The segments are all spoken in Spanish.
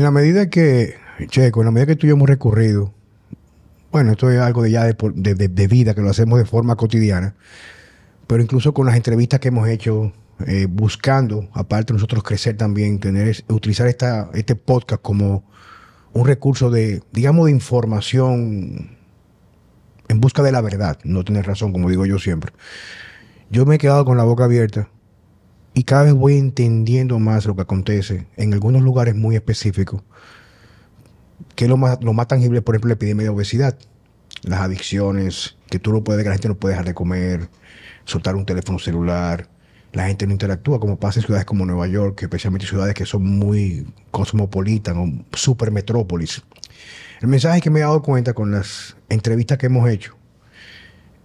en la medida que, Checo, en la medida que tú y yo hemos recurrido, bueno, esto es algo de ya de, vida, que lo hacemos de forma cotidiana, pero incluso con las entrevistas que hemos hecho, eh, buscando, aparte nosotros crecer también, tener, utilizar esta, este podcast como un recurso de, digamos, de información en busca de la verdad, no tienes razón, como digo yo siempre. Yo me he quedado con la boca abierta y cada vez voy entendiendo más lo que acontece en algunos lugares muy específicos, que lo más, lo más tangible, por ejemplo, la epidemia de obesidad, las adicciones, que tú no puedes, que la gente no puede dejar de comer, soltar un teléfono celular, la gente no interactúa, como pasa en ciudades como Nueva York, especialmente ciudades que son muy cosmopolitas, o supermetrópolis El mensaje que me he dado cuenta con las entrevistas que hemos hecho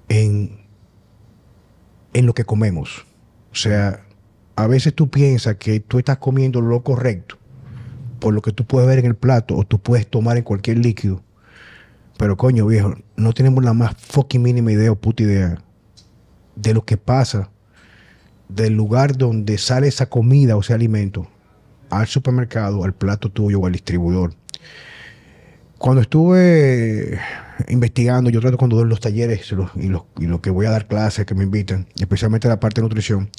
en, en lo que comemos, o sea, a veces tú piensas que tú estás comiendo lo correcto por lo que tú puedes ver en el plato o tú puedes tomar en cualquier líquido. Pero coño, viejo, no tenemos la más fucking mínima idea o puta idea de lo que pasa del lugar donde sale esa comida o ese alimento al supermercado, al plato tuyo o al distribuidor. Cuando estuve investigando, yo trato cuando doy los talleres y, los, que voy a dar clases que me invitan, especialmente la parte de nutrición,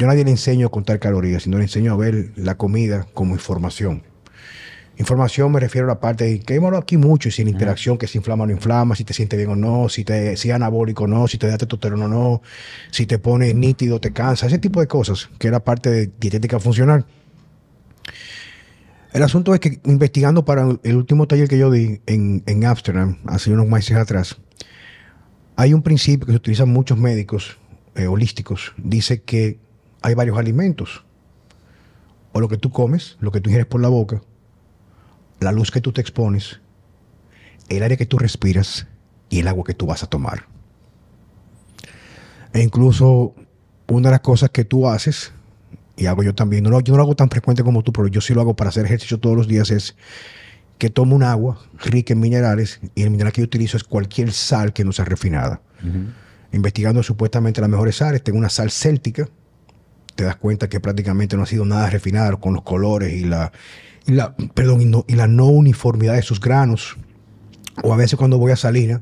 yo a nadie le enseño a contar calorías, sino le enseño a ver la comida como información. Información me refiero a la parte de que hemos aquí mucho, y sin interacción, que si inflama o no inflama, si te sientes bien o no, si te si anabólico o no, si te da testosterona o no, si te pones nítido, te cansa, ese tipo de cosas, que era parte de dietética funcional. El asunto es que investigando para el último taller que yo di en, Amsterdam, hace unos meses atrás, hay un principio que se utilizan muchos médicos eh, holísticos. Dice que hay varios alimentos. O lo que tú comes, lo que tú ingieres por la boca, la luz que tú te expones, el aire que tú respiras y el agua que tú vas a tomar. E incluso una de las cosas que tú haces, y hago yo también, no lo, yo no lo hago tan frecuente como tú, pero yo sí lo hago para hacer ejercicio todos los días, es que tomo un agua rica en minerales y el mineral que yo utilizo es cualquier sal que no sea refinada. Investigando supuestamente las mejores sales, tengo una sal céltica, te das cuenta que prácticamente no ha sido nada refinado con los colores y la, la, no, uniformidad de sus granos. O a veces cuando voy a salir, ¿eh?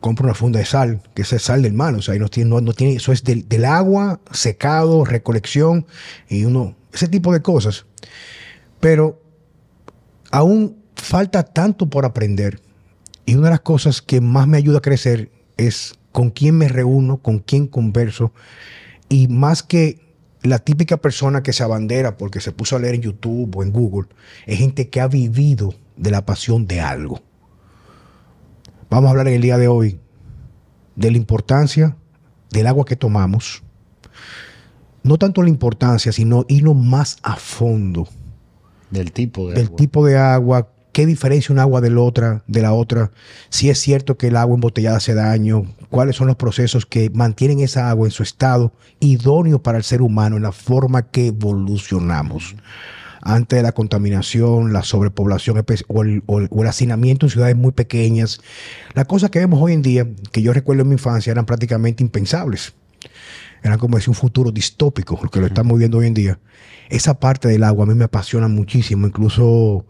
compro una funda de sal, que es sal del mar, o sea, ahí no tiene, tiene, eso es del, agua, secado, recolección, y uno, ese tipo de cosas. Pero aún falta tanto por aprender, y una de las cosas que más me ayuda a crecer es con quién me reúno, con quién converso, y más que la típica persona que se abandera porque se puso a leer en YouTube o en Google es gente que ha vivido de la pasión de algo. Vamos a hablar en el día de hoy de la importancia del agua que tomamos. No tanto la importancia, sino irnos más a fondo. Del tipo de del tipo de agua, ¿Qué diferencia un agua de la otra? De la otra? Si es cierto que el agua embotellada hace daño, cuáles son los procesos que mantienen esa agua en su estado idóneo para el ser humano en la forma que evolucionamos antes de la contaminación, la sobrepoblación el, o el, hacinamiento en ciudades muy pequeñas. Las cosas que vemos hoy en día, que yo recuerdo en mi infancia, eran prácticamente impensables era como decir un futuro distópico, porque lo estamos viendo hoy en día. Esa parte del agua a mí me apasiona muchísimo, incluso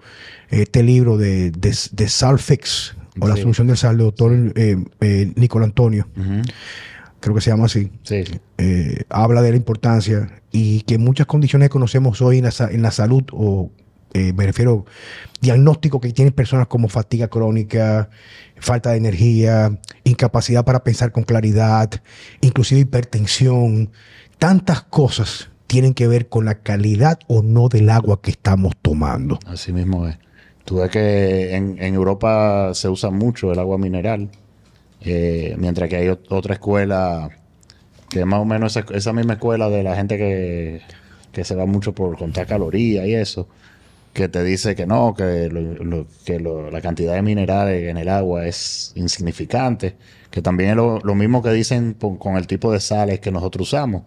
eh, este libro de, de, Salfix, o la solución del sal, del doctor eh, eh Nicolás Antonio, creo que se llama así, sí. Eh, habla de la importancia y que muchas condiciones que conocemos hoy en la, en la salud o eh, me refiero, diagnóstico que tienen personas como fatiga crónica, falta de energía, incapacidad para pensar con claridad, inclusive hipertensión. Tantas cosas tienen que ver con la calidad o no del agua que estamos tomando. Así mismo es. Tú ves que en, Europa se usa mucho el agua mineral, eh, mientras que hay otra escuela, que más o menos esa, esa misma escuela de la gente que, que se va mucho por contar calorías y eso que te dice que no, que, que la cantidad de minerales en el agua es insignificante, que también es lo, mismo que dicen con el tipo de sales que nosotros usamos,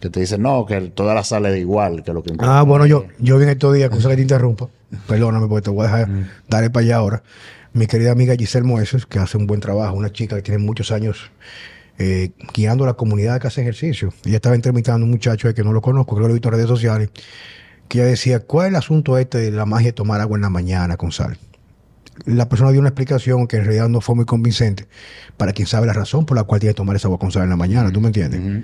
que te dicen no, que toda la sal es igual que lo que Ah, bueno, yo, yo vi estos días, cosa que te interrumpo, perdóname porque te voy a dejar, mm. darle para allá ahora. Mi querida amiga Giselle Moeses, que hace un buen trabajo, una chica que tiene muchos años eh, guiando a la comunidad que hace ejercicio. Ella estaba entrevistando a un muchacho que no lo conozco, que lo he visto en redes sociales, que decía, ¿cuál es el asunto este de la magia de tomar agua en la mañana con sal? La persona dio una explicación que en realidad no fue muy convincente para quien sabe la razón por la cual tiene que tomar esa agua con sal en la mañana, ¿tú me entiendes?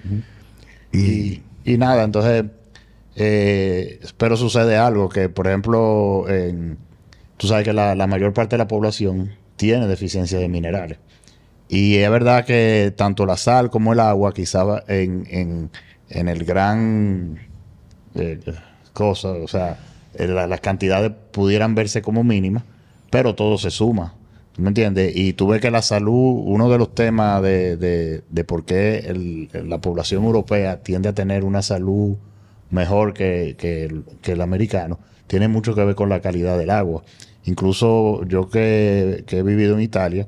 Y, nada, entonces, espero eh, pero sucede algo que, por ejemplo, tú sabes que la, mayor parte de la población tiene deficiencia de minerales. Y es verdad que tanto la sal como el agua, quizá en, en, el gran eh, cosas, o sea, eh, las cantidades pudieran verse como mínimas, pero todo se suma. ¿Me entiendes? Y tú ves que la salud, uno de los temas de, de, por qué la población europea tiende a tener una salud mejor que, que, el, americano, tiene mucho que ver con la calidad del agua. Incluso yo que, he vivido en Italia,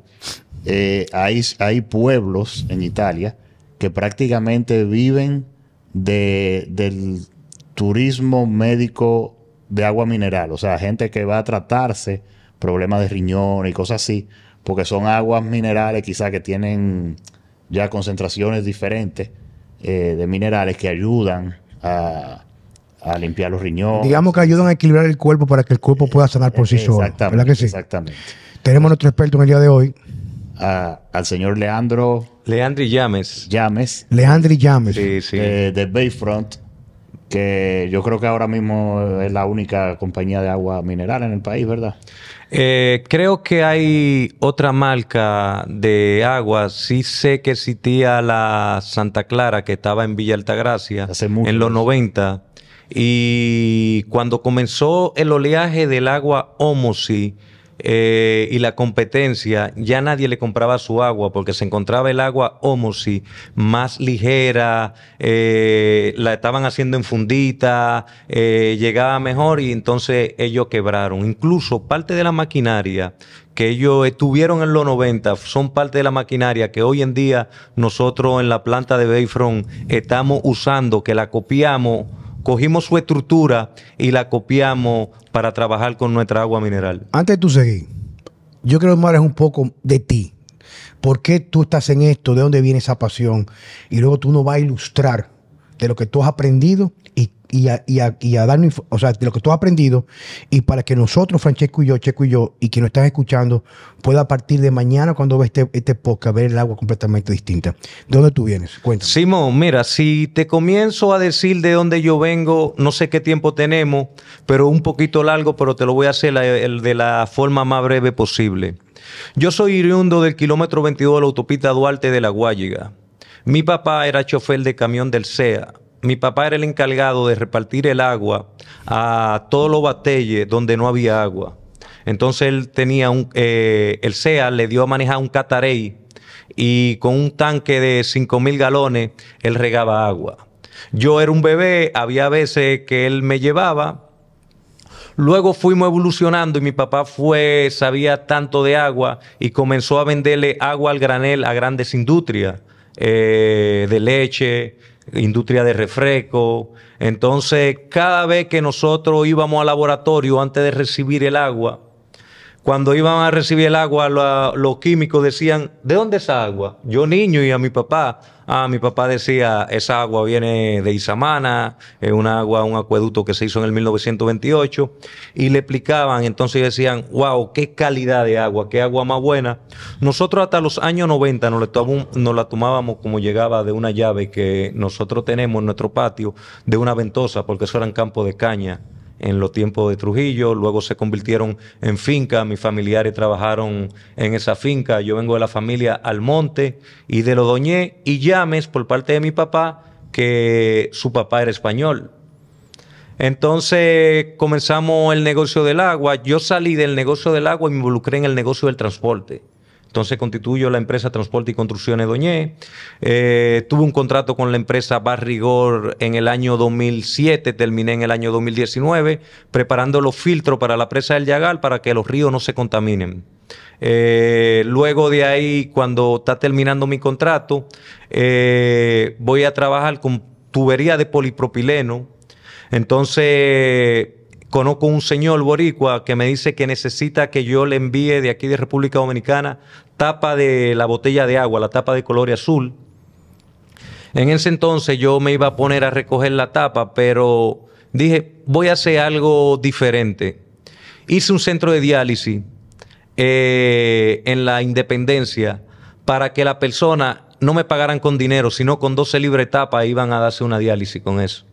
eh, hay, hay pueblos en Italia que prácticamente viven de, del, turismo médico de agua mineral, o sea, gente que va a tratarse problemas de riñón y cosas así, porque son aguas minerales quizás que tienen ya concentraciones diferentes eh, de minerales que ayudan a, limpiar los riñones. Digamos que ayudan a equilibrar el cuerpo para que el cuerpo pueda sanar por sí eh, solo. Exactamente. Tenemos nuestro experto en el día de hoy. al señor Leandro. Leandri Llames. Llames. Leandri Llames. Sí, sí. Eh, de Bayfront que yo creo que ahora mismo es la única compañía de agua mineral en el país, ¿verdad? Eh, creo que hay otra marca de agua. Sí sé que existía la Santa Clara que estaba en Villa Altagracia en los 90. Y cuando comenzó el oleaje del agua Omosi, eh, y la competencia, ya nadie le compraba su agua porque se encontraba el agua homosí, más ligera, eh, la estaban haciendo en fundita, eh, llegaba mejor y entonces ellos quebraron. Incluso parte de la maquinaria que ellos estuvieron en los 90, son parte de la maquinaria que hoy en día nosotros en la planta de Bayfront estamos usando, que la copiamos cogimos su estructura y la copiamos para trabajar con nuestra agua mineral. Antes de tú seguir, yo quiero que un poco de ti. ¿Por qué tú estás en esto? ¿De dónde viene esa pasión? Y luego tú nos vas a ilustrar de lo que tú has aprendido y y a, y, o sea, de lo que tú has aprendido, y para que nosotros, Francesco y yo, Checo y yo, y que nos están escuchando, pueda a partir de mañana, cuando ve este, este podcast, ver el agua completamente distinta. ¿De dónde tú vienes? Cuéntame. Simón, mira, si te comienzo a decir de dónde yo vengo, no sé qué tiempo tenemos, pero un poquito largo, pero te lo voy a hacer de la forma más breve posible. Yo soy oriundo del kilómetro 22 de la autopista Duarte de La Guayiga. Mi papá era chofer de camión del Sea mi papá era el encargado de repartir el agua a todos los batelles donde no había agua. Entonces él tenía un, eh, el SEA le dio a manejar un catarey y con un tanque de 5.000 mil galones él regaba agua. Yo era un bebé, había veces que él me llevaba. Luego fuimos evolucionando y mi papá fue, sabía tanto de agua y comenzó a venderle agua al granel a grandes industrias eh, de leche, industria de refresco. Entonces, cada vez que nosotros íbamos al laboratorio antes de recibir el agua, cuando íbamos a recibir el agua, los químicos decían, ¿de dónde es esa agua? Yo niño y a mi papá, Ah, mi papá decía, esa agua viene de Isamana, es un agua, un acueducto que se hizo en el 1928, y le explicaban, entonces decían, wow, qué calidad de agua, qué agua más buena. Nosotros hasta los años 90 nos la, tomábamos, la tomábamos como llegaba de una llave que nosotros tenemos en nuestro patio, de una ventosa, porque eso eran campo de caña en los tiempos de Trujillo, luego se convirtieron en finca, mis familiares trabajaron en esa finca, yo vengo de la familia Almonte y de Lodoñé y Llames por parte de mi papá, que su papá era español. Entonces comenzamos el negocio del agua, yo salí del negocio del agua y me involucré en el negocio del transporte. Entonces constituyo la empresa Transporte y Construcciones Doñé. Eh, tuve un contrato con la empresa Barrigor en el año 2007, terminé en el año 2019, preparando los filtros para la presa del Yagal para que los ríos no se contaminen. Eh, luego de ahí, cuando está terminando mi contrato, eh, voy a trabajar con tubería de polipropileno. Entonces Conozco un señor boricua que me dice que necesita que yo le envíe de aquí de República Dominicana tapa de la botella de agua, la tapa de color azul. En ese entonces yo me iba a poner a recoger la tapa, pero dije, voy a hacer algo diferente. Hice un centro de diálisis eh, en la Independencia para que la persona no me pagaran con dinero, sino con 12 libres tapa iban a darse una diálisis con eso.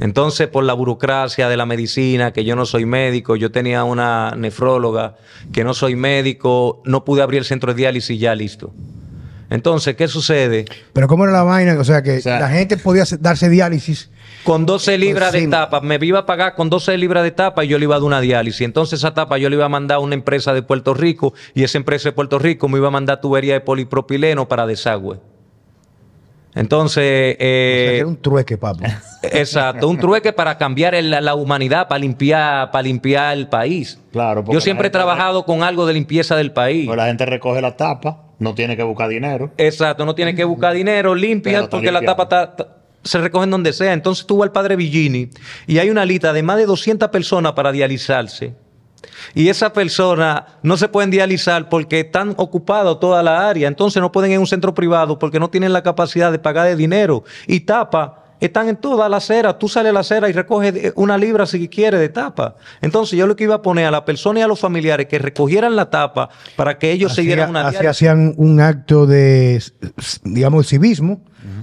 Entonces, por la burocracia de la medicina, que yo no soy médico, yo tenía una nefróloga, que no soy médico, no pude abrir el centro de diálisis ya listo. Entonces, ¿qué sucede? Pero ¿cómo era la vaina? O sea, que la gente podía darse diálisis. Con 12 libras de tapa, me iba a pagar con 12 libras de tapa y yo le iba a dar una diálisis. Entonces esa tapa yo le iba a mandar a una empresa de Puerto Rico y esa empresa de Puerto Rico me iba a mandar tubería de polipropileno para desagüe. Entonces. Eh, un trueque, Pablo. Exacto, un trueque para cambiar la humanidad, para limpiar, para limpiar el país. Claro, Yo siempre he trabajado con algo de limpieza del país. Pues la gente recoge la tapa, no tiene que buscar dinero. Exacto, no tiene que buscar dinero, limpia, porque la tapa se recogen donde sea. Entonces tuvo al padre Villini y hay una lista de más de 200 personas para dializarse. Y esa persona no se pueden dializar porque están ocupado toda la área. Entonces no pueden ir a un centro privado porque no tienen la capacidad de pagar de dinero. Y tapa están en toda la acera. Tú sales a la acera y recoges una libra si quieres de tapa. Entonces yo lo que iba a poner a la persona y a los familiares que recogieran la tapa para que ellos se dieran una... Así hacían un acto de, digamos, civismo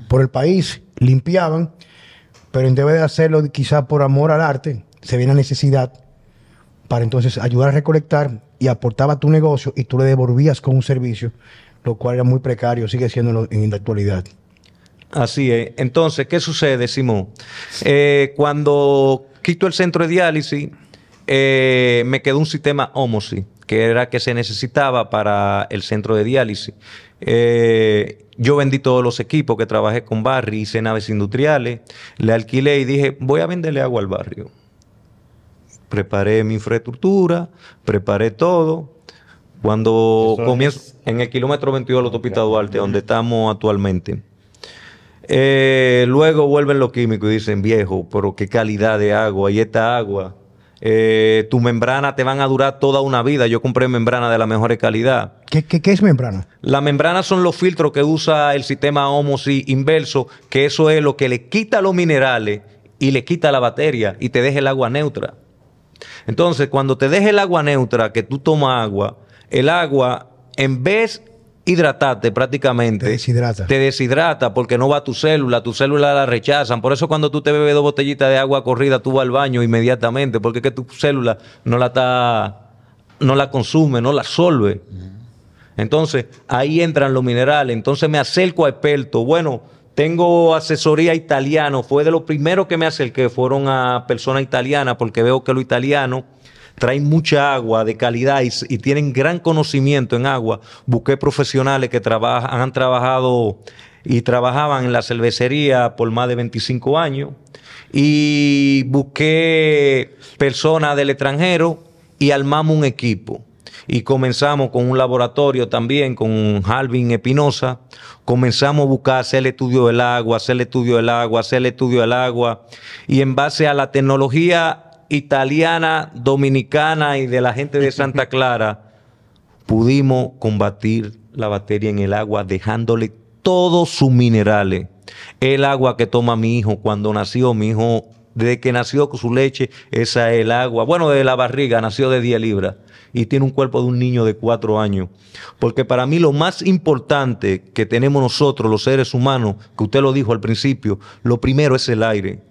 por el país, limpiaban, pero en vez de hacerlo quizás por amor al arte, se viene la necesidad para entonces ayudar a recolectar y aportaba tu negocio y tú le devolvías con un servicio, lo cual era muy precario, sigue siendo en la actualidad. Así es. Entonces, ¿qué sucede, Simón? Eh, cuando quito el centro de diálisis, eh, me quedó un sistema OMOSI, que era que se necesitaba para el centro de diálisis. Eh, yo vendí todos los equipos que trabajé con Barry, hice naves industriales, le alquilé y dije, voy a venderle agua al barrio preparé mi infraestructura, preparé todo. Cuando comienzo, en el kilómetro 22 de la autopista Duarte, donde estamos actualmente, eh, luego vuelven los químicos y dicen, viejo, pero qué calidad de agua, y esta agua, eh, tu membrana te van a durar toda una vida. Yo compré membrana de la mejor calidad. ¿Qué, es membrana? La membrana son los filtros que usa el sistema HOMOSI inverso, que eso es lo que le quita los minerales y le quita la batería y te deja el agua neutra. Entonces, cuando te deje el agua neutra, que tú tomas agua, el agua, en vez hidratarte prácticamente. Te deshidrata. Te deshidrata porque no va a tu célula, tu célula la rechazan. Por eso cuando tú te bebes dos botellitas de agua corrida, tú vas al baño inmediatamente, porque es que tu célula no la está, no la consume, no la solve. Entonces, ahí entran los minerales. Entonces me acerco a expertos. Bueno, tengo asesoría italiano, fue de lo primero que me acerqué, fueron a personas italianas, porque veo que los italianos traen mucha agua de calidad y, tienen gran conocimiento en agua. Busqué profesionales que trabajan, han trabajado y trabajaban en la cervecería por más de 25 años. Y busqué personas del extranjero y armamos un equipo y comenzamos con un laboratorio también con Halvin Espinosa. Comenzamos a buscar hacer el estudio del agua, hacer el estudio del agua, hacer el estudio del agua. Y en base a la tecnología italiana, dominicana y de la gente de Santa Clara, pudimos combatir la bacteria en el agua dejándole todos sus minerales. El agua que toma mi hijo cuando nació, mi hijo, desde que nació con su leche, esa es el agua. Bueno, de la barriga, nació de 10 libras y tiene un cuerpo de un niño de cuatro años. Porque para mí lo más importante que tenemos nosotros, los seres humanos, que usted lo dijo al principio, lo primero es el aire.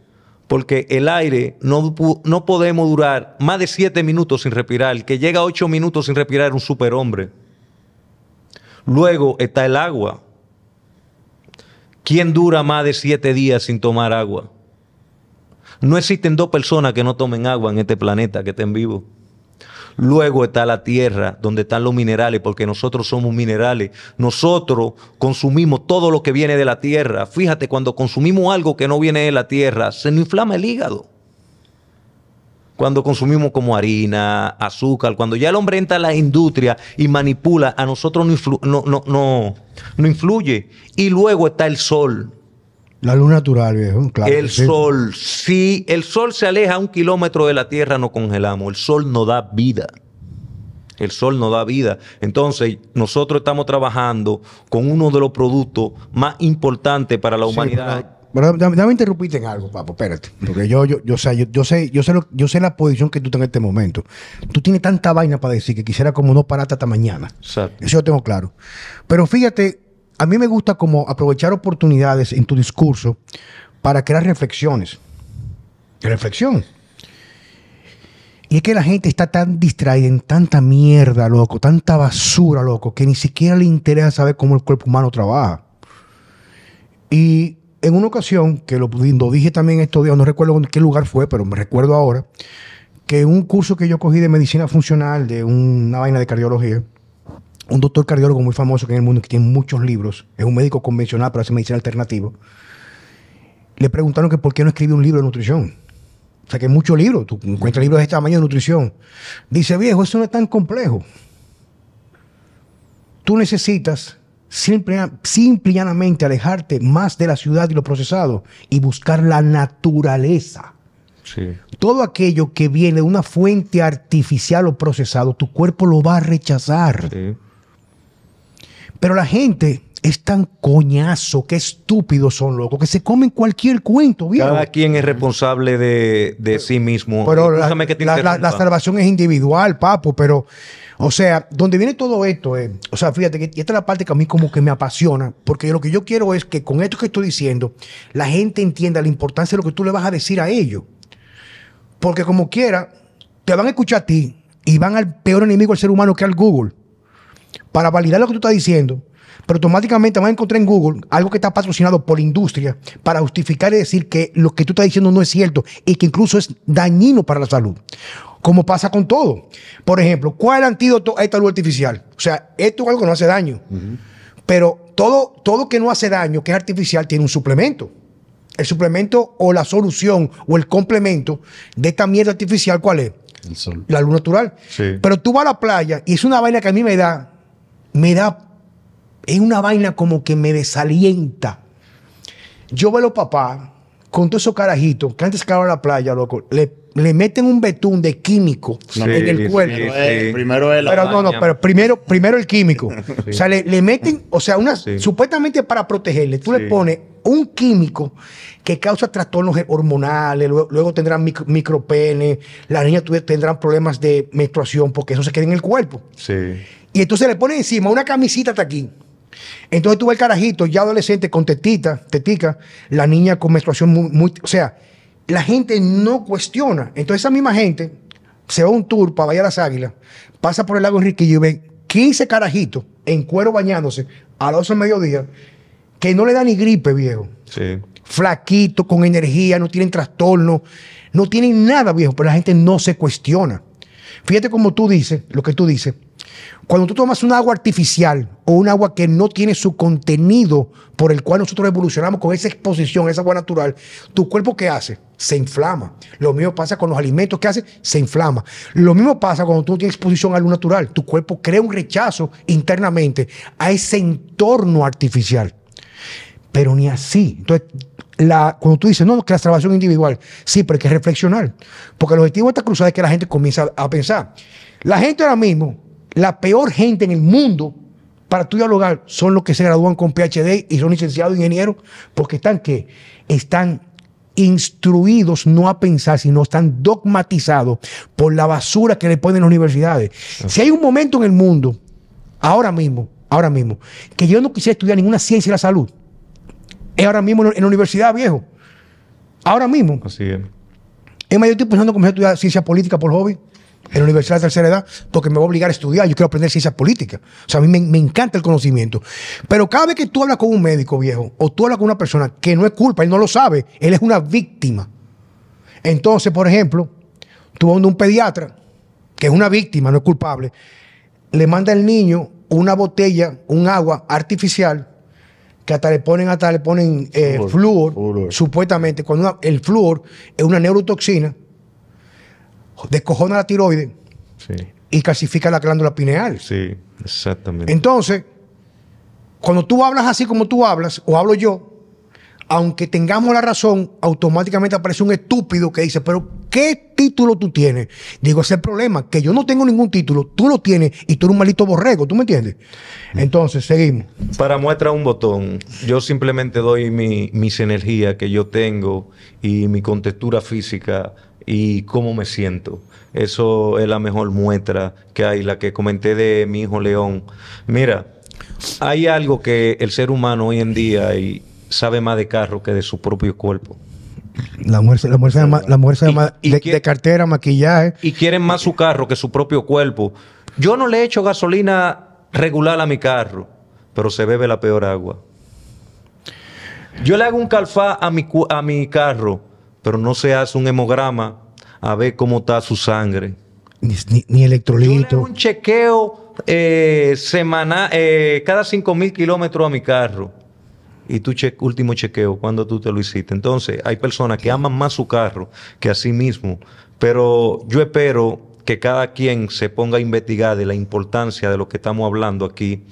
Porque el aire no, podemos durar más de siete minutos sin respirar. El que llega a ocho minutos sin respirar es un superhombre. Luego está el agua. ¿Quién dura más de siete días sin tomar agua? No existen dos personas que no tomen agua en este planeta, que estén vivos. Luego está la tierra donde están los minerales, porque nosotros somos minerales. Nosotros consumimos todo lo que viene de la tierra. Fíjate, cuando consumimos algo que no viene de la tierra, se nos inflama el hígado. Cuando consumimos como harina, azúcar, cuando ya el hombre entra a la industria y manipula, a nosotros no, no, no influye. Y luego está el sol la luz natural, viejo, claro. El sol, si el sol se aleja un kilómetro de la Tierra, no congelamos. El sol no da vida. El sol no da vida. Entonces, nosotros estamos trabajando con uno de los productos más importantes para la humanidad. Bueno, dame, interrumpirte en algo, papo, espérate. Porque yo, yo, yo, sé, yo, sé, yo sé, yo sé la posición que tú estás en este momento. Tú tienes tanta vaina para decir que quisiera como no parar hasta mañana. Eso yo tengo claro. Pero fíjate a mí me gusta como aprovechar oportunidades en tu discurso para crear reflexiones. Reflexión. Y es que la gente está tan distraída en tanta mierda, loco, tanta basura, loco, que ni siquiera le interesa saber cómo el cuerpo humano trabaja. Y en una ocasión, que lo, dije también estos días, no recuerdo en qué lugar fue, pero me recuerdo ahora, que un curso que yo cogí de medicina funcional, de una vaina de cardiología, un doctor cardiólogo muy famoso que en el mundo, que tiene muchos libros, es un médico convencional, pero hace medicina alternativa, le preguntaron que por qué no escribe un libro de nutrición. O sea, que hay muchos libros, tú encuentras libros de este tamaño de nutrición. Dice, viejo, eso no es tan complejo. Tú necesitas simple, y alejarte más de la ciudad y lo procesado y buscar la naturaleza. Sí. Todo aquello que viene de una fuente artificial o procesado, tu cuerpo lo va a rechazar. Sí. Pero la gente es tan coñazo, qué estúpidos son locos, que se comen cualquier cuento. ¿vieron? Cada quien es responsable de, sí mismo. Pero la, salvación es individual, papo, pero, o sea, donde viene todo esto, es, eh, o sea, fíjate, que, esta es la parte que a mí como que me apasiona, porque lo que yo quiero es que con esto que estoy diciendo, la gente entienda la importancia de lo que tú le vas a decir a ellos. Porque como quiera, te van a escuchar a ti y van al peor enemigo del ser humano que al Google para validar lo que tú estás diciendo, pero automáticamente vas a encontrar en Google algo que está patrocinado por la industria para justificar y decir que lo que tú estás diciendo no es cierto y que incluso es dañino para la salud. Como pasa con todo. Por ejemplo, ¿cuál es el antídoto a esta luz artificial? O sea, esto es algo que no hace daño. Pero todo, todo que no hace daño, que es artificial, tiene un suplemento. El suplemento o la solución o el complemento de esta mierda artificial, ¿cuál es? La luz natural. Pero tú vas a la playa y es una vaina que a mí me da, me da, es una vaina como que me desalienta. Yo veo a los papás con todos esos carajitos que antes se a la playa, loco, le, meten un betún de químico en el cuerpo. primero Pero no, pero primero, el químico. O sea, le, meten, o sea, una, supuestamente para protegerle, tú le pones un químico que causa trastornos hormonales, luego, tendrán micro, micropene, las niñas tendrán problemas de menstruación porque eso se queda en el cuerpo. Sí. Y entonces le pone encima una camisita hasta aquí. Entonces tuve el carajito ya adolescente con tetita, tetica, la niña con menstruación muy, muy, O sea, la gente no cuestiona. Entonces esa misma gente se va a un tour para Bahía a las Águilas, pasa por el lago Enriquillo y ve 15 carajitos en cuero bañándose a las 12 del mediodía que no le da ni gripe, viejo. Sí. Flaquito, con energía, no tienen trastorno, no tienen nada, viejo, pero la gente no se cuestiona. Fíjate como tú dices, lo que tú dices, cuando tú tomas un agua artificial o un agua que no tiene su contenido por el cual nosotros evolucionamos con esa exposición, esa agua natural, tu cuerpo ¿qué hace? Se inflama. Lo mismo pasa con los alimentos que hace, se inflama. Lo mismo pasa cuando tú tienes exposición a luz natural. Tu cuerpo crea un rechazo internamente a ese entorno artificial. Pero ni así. Entonces, cuando tú dices, no, que la salvación individual, sí, pero hay que reflexionar. Porque el objetivo de esta cruzada es que la gente comienza a pensar. La gente ahora mismo la peor gente en el mundo para tu dialogar son los que se gradúan con PhD y son licenciados ingenieros, porque están que están instruidos no a pensar, sino están dogmatizados por la basura que le ponen las universidades. Si hay un momento en el mundo, ahora mismo, ahora mismo, que yo no quisiera estudiar ninguna ciencia de la salud, es ahora mismo en la universidad, viejo. Ahora mismo. Así es. Es más, yo estoy pensando a estudiar ciencia política por hobby en la Universidad de Tercera Edad porque me va a obligar a estudiar. Yo quiero aprender ciencias políticas. O sea, a mí me, encanta el conocimiento. Pero cada vez que tú hablas con un médico viejo o tú hablas con una persona que no es culpa, él no lo sabe, él es una víctima. Entonces, por ejemplo, tú vas a un pediatra que es una víctima, no es culpable, le manda al niño una botella, un agua artificial que hasta le ponen, hasta le ponen eh, flúor, supuestamente, cuando el flúor es una neurotoxina descojona la tiroides y clasifica la glándula pineal. Sí, exactamente. Entonces, cuando tú hablas así como tú hablas, o hablo yo, aunque tengamos la razón, automáticamente aparece un estúpido que dice, pero ¿qué título tú tienes? Digo, ese es el problema, que yo no tengo ningún título, tú lo tienes y tú eres un malito borrego, ¿tú me entiendes? Mm. Entonces, seguimos. Para muestra un botón, yo simplemente doy mis energías que yo tengo y mi contextura física y cómo me siento. Eso es la mejor muestra que hay, la que comenté de mi hijo León. Mira, hay algo que el ser humano hoy en día sabe más de carro que de su propio cuerpo. La mujer, la se llama, de, cartera, maquillaje. Y quieren más su carro que su propio cuerpo. Yo no le echo gasolina regular a mi carro, pero se bebe la peor agua. Yo le hago un calfá a mi, a mi carro pero no se hace un hemograma a ver cómo está su sangre. Ni, ni, electrolito. un chequeo eh, semana, eh, cada 5 mil kilómetros a mi carro. Y tu último chequeo, cuando tú te lo hiciste. Entonces, hay personas que aman más su carro que a sí mismo. Pero yo espero que cada quien se ponga a investigar de la importancia de lo que estamos hablando aquí,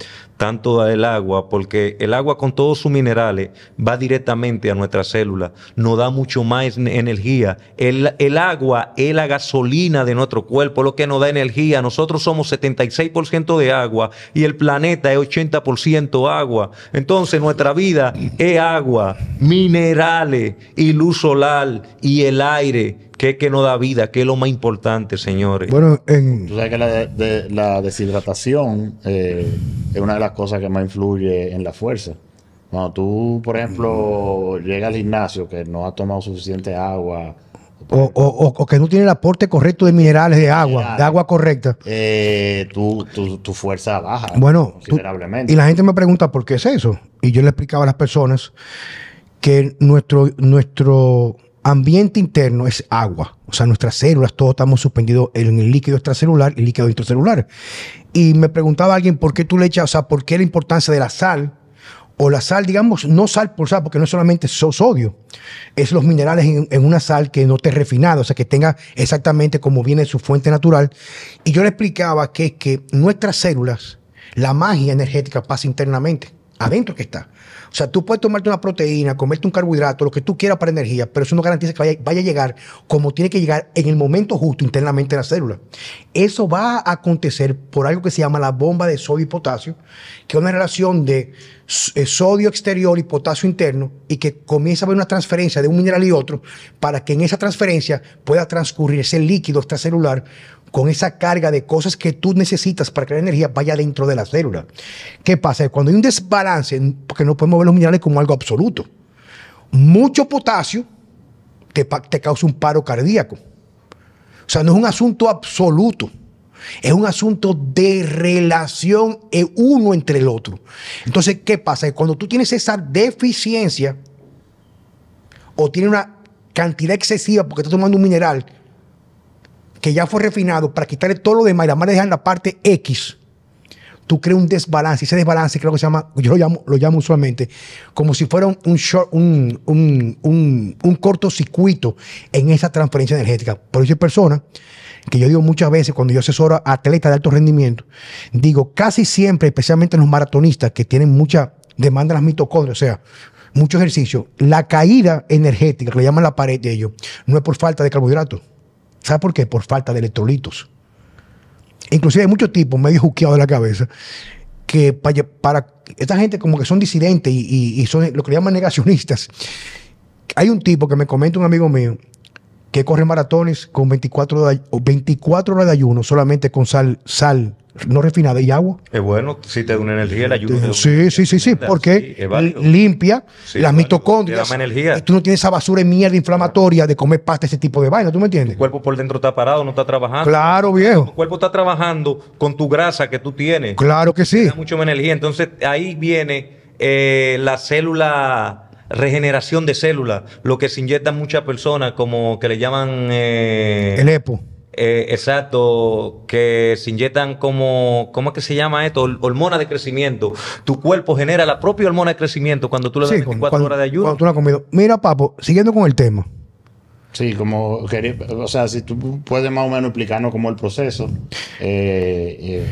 tanto el agua, porque el agua con todos sus minerales va directamente a nuestras células, nos da mucho más energía. El, agua es la gasolina de nuestro cuerpo, lo que nos da energía. Nosotros somos 76% de agua y el planeta es 80% agua. Entonces nuestra vida es agua, minerales y luz solar y el aire que es que no da vida, que es lo más importante, señores. Bueno, Tú sabes que la, deshidratación eh, es una de las cosas que más influye en la fuerza. Cuando tú, por ejemplo, mm. llegas al gimnasio que no ha tomado suficiente agua. O, que no tiene el aporte correcto de minerales de agua, de agua correcta. Eh, tu, fuerza baja bueno, considerablemente. y la gente me pregunta por qué es eso. Y yo le explicaba a las personas que nuestro, nuestro, ambiente interno es agua. O sea, nuestras células, todos estamos suspendidos en el líquido extracelular y líquido intracelular. Y me preguntaba alguien, ¿por qué tú le echas, o sea, por qué la importancia de la sal? O la sal, digamos, no sal por sal, porque no es solamente sodio, es los minerales en, una sal que no esté refinada, o sea, que tenga exactamente como viene su fuente natural. Y yo le explicaba que, que nuestras células, la magia energética pasa internamente, adentro que está. O sea, tú puedes tomarte una proteína, comerte un carbohidrato, lo que tú quieras para energía, pero eso no garantiza que vaya, a llegar como tiene que llegar en el momento justo internamente en la célula. Eso va a acontecer por algo que se llama la bomba de sodio y potasio, que es una relación de eh, sodio exterior y potasio interno y que comienza a haber una transferencia de un mineral y otro para que en esa transferencia pueda transcurrir ese líquido extracelular con esa carga de cosas que tú necesitas para que la energía vaya dentro de la célula. ¿Qué pasa? Cuando hay un desbalance, porque no podemos ver los minerales como algo absoluto, mucho potasio te, causa un paro cardíaco. O sea, no es un asunto absoluto. Es un asunto de relación e uno entre el otro. Entonces, ¿qué pasa? cuando tú tienes esa deficiencia o tienes una cantidad excesiva porque estás tomando un mineral que ya fue refinado, para quitarle todo lo demás y la le dejan la parte X, tú creas un desbalance. Ese desbalance creo que se llama, yo lo llamo, lo llamo usualmente, como si fuera un, short, un, un, un, cortocircuito en esa transferencia energética. Por eso hay personas que yo digo muchas veces cuando yo asesoro a atletas de alto rendimiento, digo casi siempre, especialmente los maratonistas que tienen mucha demanda de las mitocondrias, o sea, mucho ejercicio, la caída energética, que le llaman la pared de ellos, no es por falta de carbohidratos ¿Sabes por qué? Por falta de electrolitos. Inclusive hay muchos tipos medio juqueados de la cabeza que para, esta gente como que son disidentes y, son lo que llaman negacionistas. Hay un tipo que me comenta un amigo mío que corre maratones con 24, 24 horas de ayuno solamente con sal, sal no refinada y agua. Es bueno, si te da una energía, la ayuda. Sí, sí, sí, sí, porque limpia las mitocondrias. tú no tienes esa basura de mierda inflamatoria de comer pasta, ese tipo de vaina, ¿tú me entiendes? El cuerpo por dentro está parado, no está trabajando. Claro, viejo. cuerpo está trabajando con tu grasa que tú tienes. Claro que sí. Da mucho más energía. Entonces ahí viene eh, la célula regeneración de células, lo que se inyectan muchas personas, como que le llaman... Eh, el EPO eh, exacto, que se inyectan como, ¿cómo es que se llama esto? Hormona de crecimiento. Tu cuerpo genera la propia hormona de crecimiento cuando tú le das 24 horas de ayuda. Cuando tú la has comido. Mira, Papo, siguiendo con el tema. Sí, como, o sea, si tú puedes más o menos explicarnos cómo el proceso. eh, eh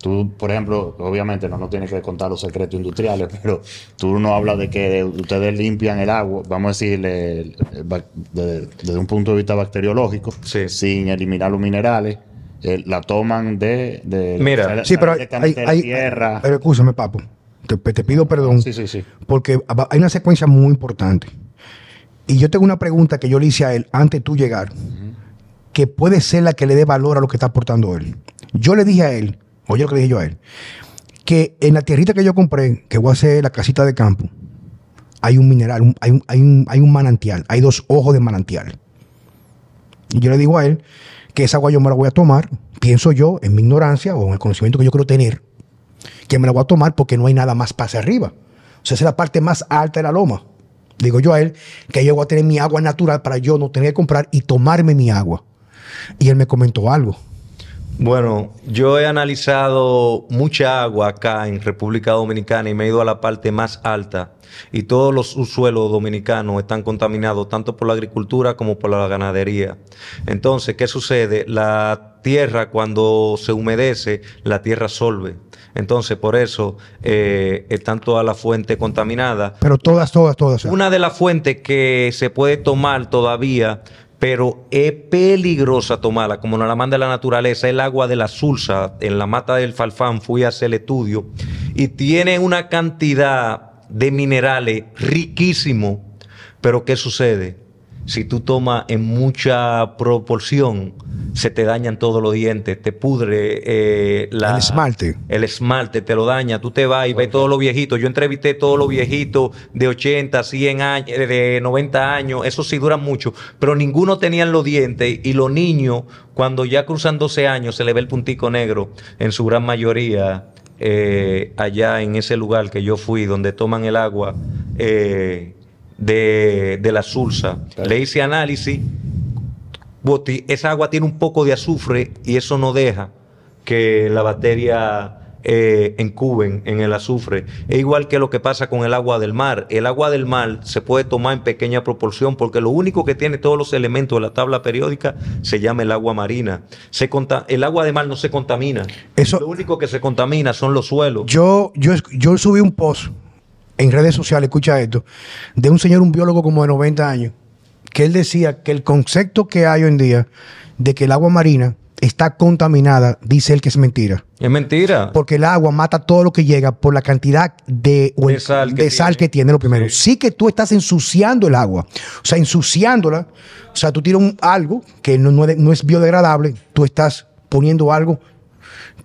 Tú, por ejemplo, obviamente no, no tienes que contar los secretos industriales, pero tú no hablas de que ustedes limpian el agua, vamos a decir, desde, un punto de vista bacteriológico, sin eliminar los minerales. Eh, la toman de, Mira, sí, pero hay, hay, tierra. Pero escúchame, papo. Te, pido perdón. Sí, sí, sí. Porque hay una secuencia muy importante. Y yo tengo una pregunta que yo le hice a él antes de tú llegar, que puede ser la que le dé valor a lo que está aportando él. Yo le dije a él, Oye lo que dije yo a él. Que en la tierrita que yo compré, que voy a hacer la casita de campo, hay un mineral, hay, un, manantial, hay dos ojos de manantial. Y yo le digo a él que esa agua yo me la voy a tomar, pienso yo, en mi ignorancia o en el conocimiento que yo quiero tener, que me la voy a tomar porque no hay nada más para arriba. O sea, esa es la parte más alta de la loma. Digo yo a él que yo voy a tener mi agua natural para yo no tener que comprar y tomarme mi agua. Y él me comentó algo. Bueno, yo he analizado mucha agua acá en República Dominicana y me he ido a la parte más alta y todos los suelos dominicanos están contaminados tanto por la agricultura como por la ganadería. Entonces, ¿qué sucede? La tierra cuando se humedece, la tierra solve. Entonces, por eso eh, están todas las fuentes contaminadas. Pero todas, todas, todas. Una de las fuentes que se puede tomar todavía pero es peligrosa tomarla, como nos la manda la naturaleza, el agua de la sulsa, en la mata del falfán fui a hacer el estudio, y tiene una cantidad de minerales riquísimo, pero ¿qué sucede? si tú tomas en mucha proporción, se te dañan todos los dientes, te pudre eh, el esmalte. El esmalte te lo daña, tú te vas y ves todos los viejitos. Yo entrevisté todos los viejitos de 80, 100 años, eh, de 90 años, eso sí dura mucho, pero ninguno tenían los dientes y los niños, cuando ya cruzan 12 años, se le ve el puntico negro en su gran mayoría. Eh, allá en ese lugar que yo fui, donde toman el agua, de, la Sulsa. Le hice análisis. esa agua tiene un poco de azufre y eso no deja que la bacteria eh, encuben en el azufre. Es igual que lo que pasa con el agua del mar. El agua del mar se puede tomar en pequeña proporción porque lo único que tiene todos los elementos de la tabla periódica se llama el agua marina. Se el agua de mar no se contamina. lo único que se contamina son los suelos. Yo, yo, yo subí un pozo en redes sociales, escucha esto, de un señor, un biólogo como de 90 años, que él decía que el concepto que hay hoy en día de que el agua marina está contaminada, dice él que es mentira. Es mentira. Porque el agua mata todo lo que llega por la cantidad de, de sal, que, tiene. lo primero. Sí. que tú estás ensuciando el agua. O sea, ensuciándola. O sea, tú tiras algo que no, es biodegradable, tú estás poniendo algo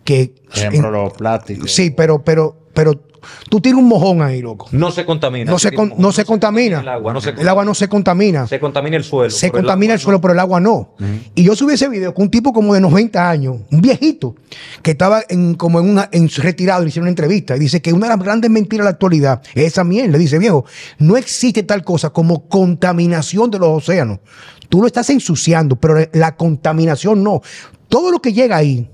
que... Por ejemplo, los plásticos. Sí, pero, pero, pero Tú tiras un mojón ahí, loco. No se contamina. No se, no, se, contamina. El agua no se, el agua no se contamina. Se contamina el suelo. Se contamina el, suelo, pero el agua no. Y yo subí ese video con un tipo como de 90 años, un viejito, que estaba en, como en una en retirado, le hicieron una entrevista. Y dice que una de las grandes mentiras de la actualidad es esa le Dice, viejo, no existe tal cosa como contaminación de los océanos. Tú lo estás ensuciando, pero la contaminación no. Todo lo que llega ahí,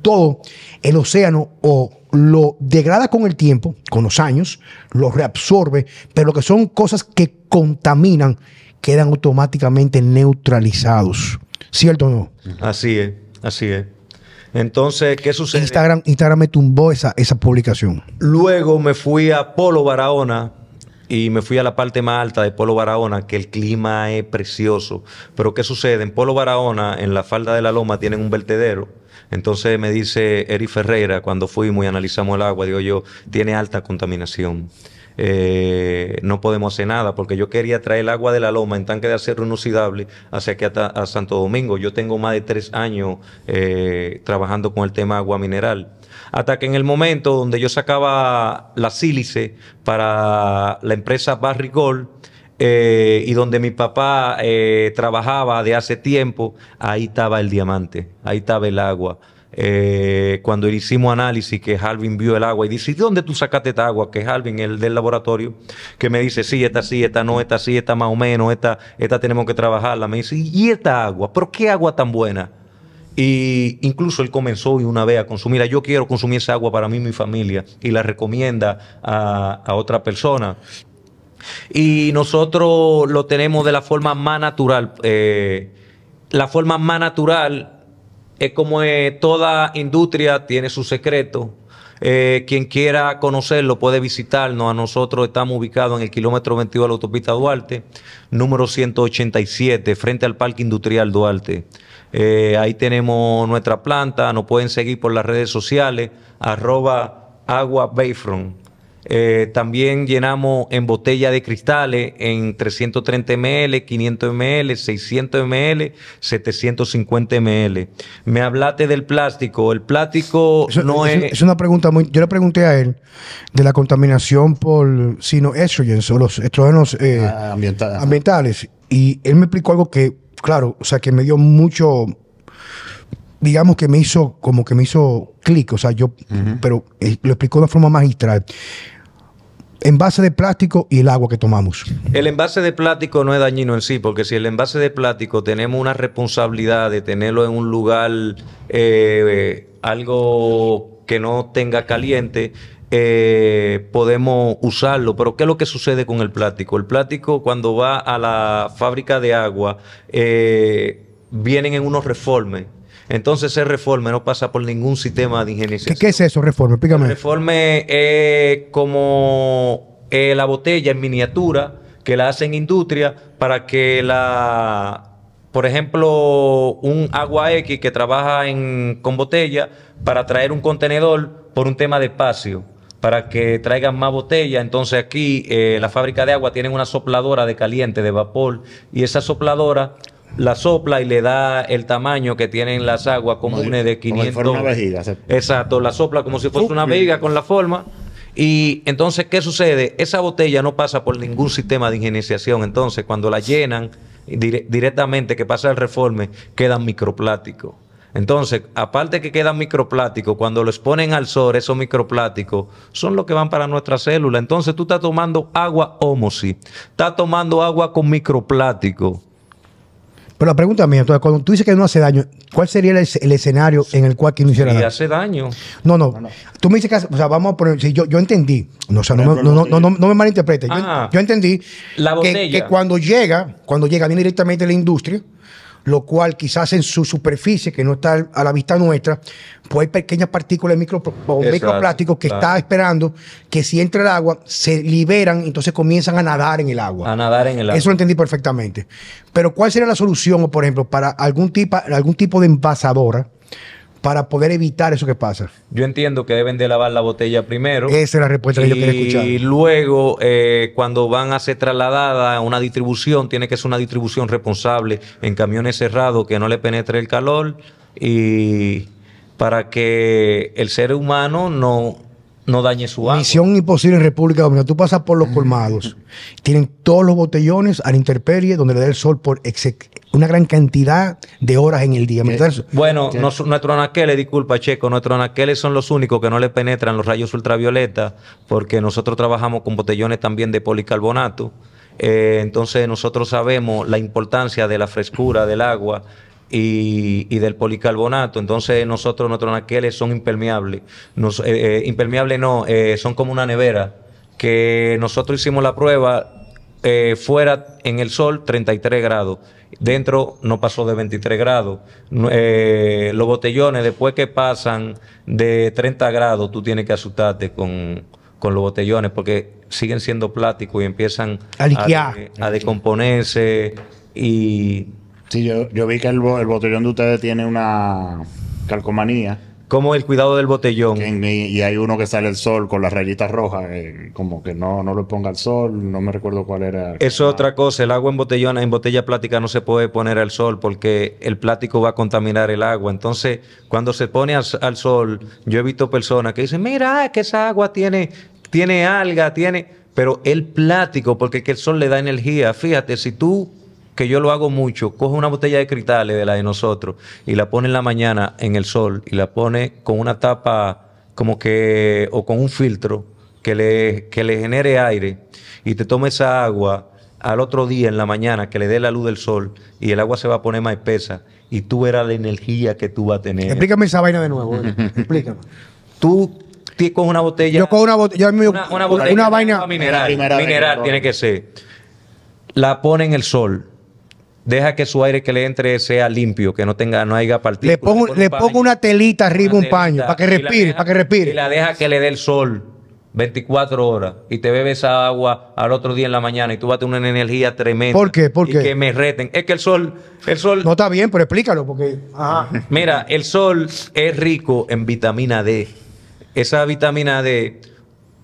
todo, el océano o lo degrada con el tiempo, con los años, lo reabsorbe, pero lo que son cosas que contaminan quedan automáticamente neutralizados. ¿Cierto o no? Así es, así es. Entonces, ¿qué sucede? Instagram, Instagram me tumbó esa, esa publicación. Luego me fui a Polo Barahona, y me fui a la parte más alta de Polo Barahona, que el clima es precioso. Pero ¿qué sucede? En Polo Barahona, en la falda de la loma, tienen un vertedero entonces me dice Eri Ferreira, cuando fuimos y analizamos el agua, digo yo, tiene alta contaminación. Eh, no podemos hacer nada porque yo quería traer el agua de la loma en tanque de acero inoxidable hacia aquí a Santo Domingo. Yo tengo más de tres años eh, trabajando con el tema agua mineral. Hasta que en el momento donde yo sacaba la sílice para la empresa Barry Gold, eh, y donde mi papá eh, trabajaba de hace tiempo, ahí estaba el diamante, ahí estaba el agua. Eh, cuando hicimos análisis que Halvin vio el agua y dice, dónde tú sacaste esta agua? Que Halvin, el del laboratorio, que me dice, sí, esta sí, esta no, esta sí, esta más o menos, esta, esta tenemos que trabajarla. Me dice, ¿y esta agua? ¿Pero qué agua tan buena? Y incluso él comenzó y una vez a consumirla. yo quiero consumir esa agua para mí y mi familia, y la recomienda a otra persona. Y nosotros lo tenemos de la forma más natural. Eh, la forma más natural es como toda industria tiene su secreto. Eh, quien quiera conocerlo puede visitarnos. A nosotros estamos ubicados en el kilómetro 22 de la autopista Duarte, número 187, frente al Parque Industrial Duarte. Eh, ahí tenemos nuestra planta. Nos pueden seguir por las redes sociales, arroba agua Bayfront. Eh, también llenamos en botella de cristales en 330 ml, 500 ml, 600 ml, 750 ml. Me hablaste del plástico. El plástico no es, es... una pregunta muy... Yo le pregunté a él de la contaminación por sino estrogens o los estrógenos eh, ah, ambientales. Y él me explicó algo que, claro, o sea, que me dio mucho... Digamos que me hizo, como que me hizo clic, o sea, yo, pero eh, lo explicó de una forma magistral envase de plástico y el agua que tomamos. El envase de plástico no es dañino en sí, porque si el envase de plástico tenemos una responsabilidad de tenerlo en un lugar, eh, algo que no tenga caliente, eh, podemos usarlo. Pero ¿qué es lo que sucede con el plástico? El plástico cuando va a la fábrica de agua, eh, vienen en unos reformes entonces ese reforme, no pasa por ningún sistema de ingeniería. ¿Qué, es eso, reforme? Explícame. reforme es como eh, la botella en miniatura que la hacen industria para que la por ejemplo, un agua X que trabaja con botella para traer un contenedor por un tema de espacio, para que traigan más botella. Entonces aquí eh, la fábrica de agua tiene una sopladora de caliente, de vapor, y esa sopladora la sopla y le da el tamaño que tienen las aguas comunes de 500. Como Exacto, la sopla como si fuese una vejiga con la forma. Y entonces, ¿qué sucede? Esa botella no pasa por ningún sistema de ingeniería Entonces, cuando la llenan directamente, que pasa el reforme, quedan microplásticos. Entonces, aparte que quedan microplásticos, cuando los ponen al sol, esos microplásticos son los que van para nuestra célula. Entonces, tú estás tomando agua homosí estás tomando agua con microplástico pero la pregunta mía, entonces, cuando tú dices que no hace daño, ¿cuál sería el, escenario en el cual que no hiciera daño? hace daño. No, no, Tú me dices que, o sea, vamos a poner, si yo, yo entendí, no, sea, no, me malinterpretes, ah. yo, entendí que, cuando llega, cuando llega, directamente la industria, lo cual quizás en su superficie, que no está a la vista nuestra, pues hay pequeñas partículas de micro, microplásticos que está esperando que si entra el agua, se liberan, entonces comienzan a nadar en el agua. A nadar en el agua. Eso lo entendí perfectamente. Pero ¿cuál sería la solución, por ejemplo, para algún tipo, algún tipo de envasadora? para poder evitar eso que pasa? Yo entiendo que deben de lavar la botella primero. Esa es la respuesta que yo quiero escuchar. Y luego, eh, cuando van a ser trasladadas a una distribución, tiene que ser una distribución responsable en camiones cerrados que no le penetre el calor y para que el ser humano no no dañe su agua. Misión imposible en República Dominicana. Tú pasas por los colmados. Tienen todos los botellones a la donde le da el sol por una gran cantidad de horas en el día. Eh, bueno, nuestros anaqueles, disculpa Checo, nuestros anaqueles son los únicos que no le penetran los rayos ultravioleta porque nosotros trabajamos con botellones también de policarbonato. Eh, entonces nosotros sabemos la importancia de la frescura del agua y, del policarbonato. Entonces nosotros, nuestros naqueles son impermeables. Eh, eh, impermeables no, eh, son como una nevera que nosotros hicimos la prueba fuera en el sol 33 grados. Dentro no pasó de 23 grados. los botellones, después que pasan de 30 grados, tú tienes que asustarte con, los botellones porque siguen siendo plásticos y empiezan a, descomponerse. a decomponerse y Sí, yo, vi que el, botellón de ustedes tiene una calcomanía. Como el cuidado del botellón. y, hay uno que sale el sol con las rayitas rojas, eh, como que no, no lo ponga al sol, no me recuerdo cuál era. Eso es otra cosa, el agua en botellón, en botella plástica no se puede poner al sol porque el plático va a contaminar el agua. Entonces, cuando se pone al, sol, yo he visto personas que dicen, mira, ah, que esa agua tiene, tiene alga, tiene... Pero el plático, porque el sol le da energía. Fíjate, si tú que yo lo hago mucho, coge una botella de cristales de la de nosotros y la pone en la mañana en el sol y la pone con una tapa como que, o con un filtro que le, que le genere aire y te toma esa agua al otro día en la mañana que le dé la luz del sol y el agua se va a poner más espesa y tú verás la energía que tú vas a tener. Explícame esa vaina de nuevo. Explícame. Tú con una botella. Yo con una botella. Una, vaina. Mineral, mineral tiene que ser. La pone en el sol Deja que su aire que le entre sea limpio, que no tenga, no haya partículas. Le pongo, una telita arriba, un paño, para que respire, para que respire. Y la deja que le dé el sol 24 horas y te bebe esa agua al otro día en la mañana y tú vas a tener una energía tremenda. ¿Por qué? ¿Por que me reten. Es que el sol, el sol. No está bien, pero explícalo, porque. Mira, el sol es rico en vitamina D. Esa vitamina D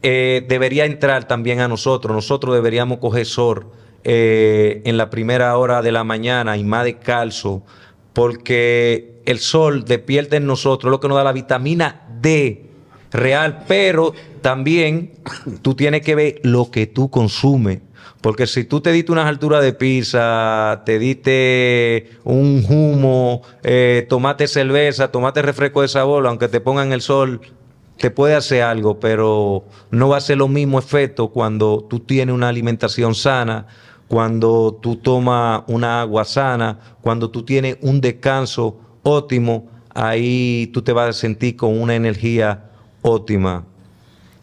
eh, debería entrar también a nosotros. Nosotros deberíamos coger sol eh, en la primera hora de la mañana y más descalzo, porque el sol despierta en nosotros lo que nos da la vitamina D real, pero también tú tienes que ver lo que tú consumes. Porque si tú te diste unas alturas de pizza, te diste un humo, eh, tomate cerveza, tomate refresco de sabor, aunque te pongan el sol, te puede hacer algo, pero no va a ser lo mismo efecto cuando tú tienes una alimentación sana, cuando tú tomas una agua sana, cuando tú tienes un descanso óptimo, ahí tú te vas a sentir con una energía óptima.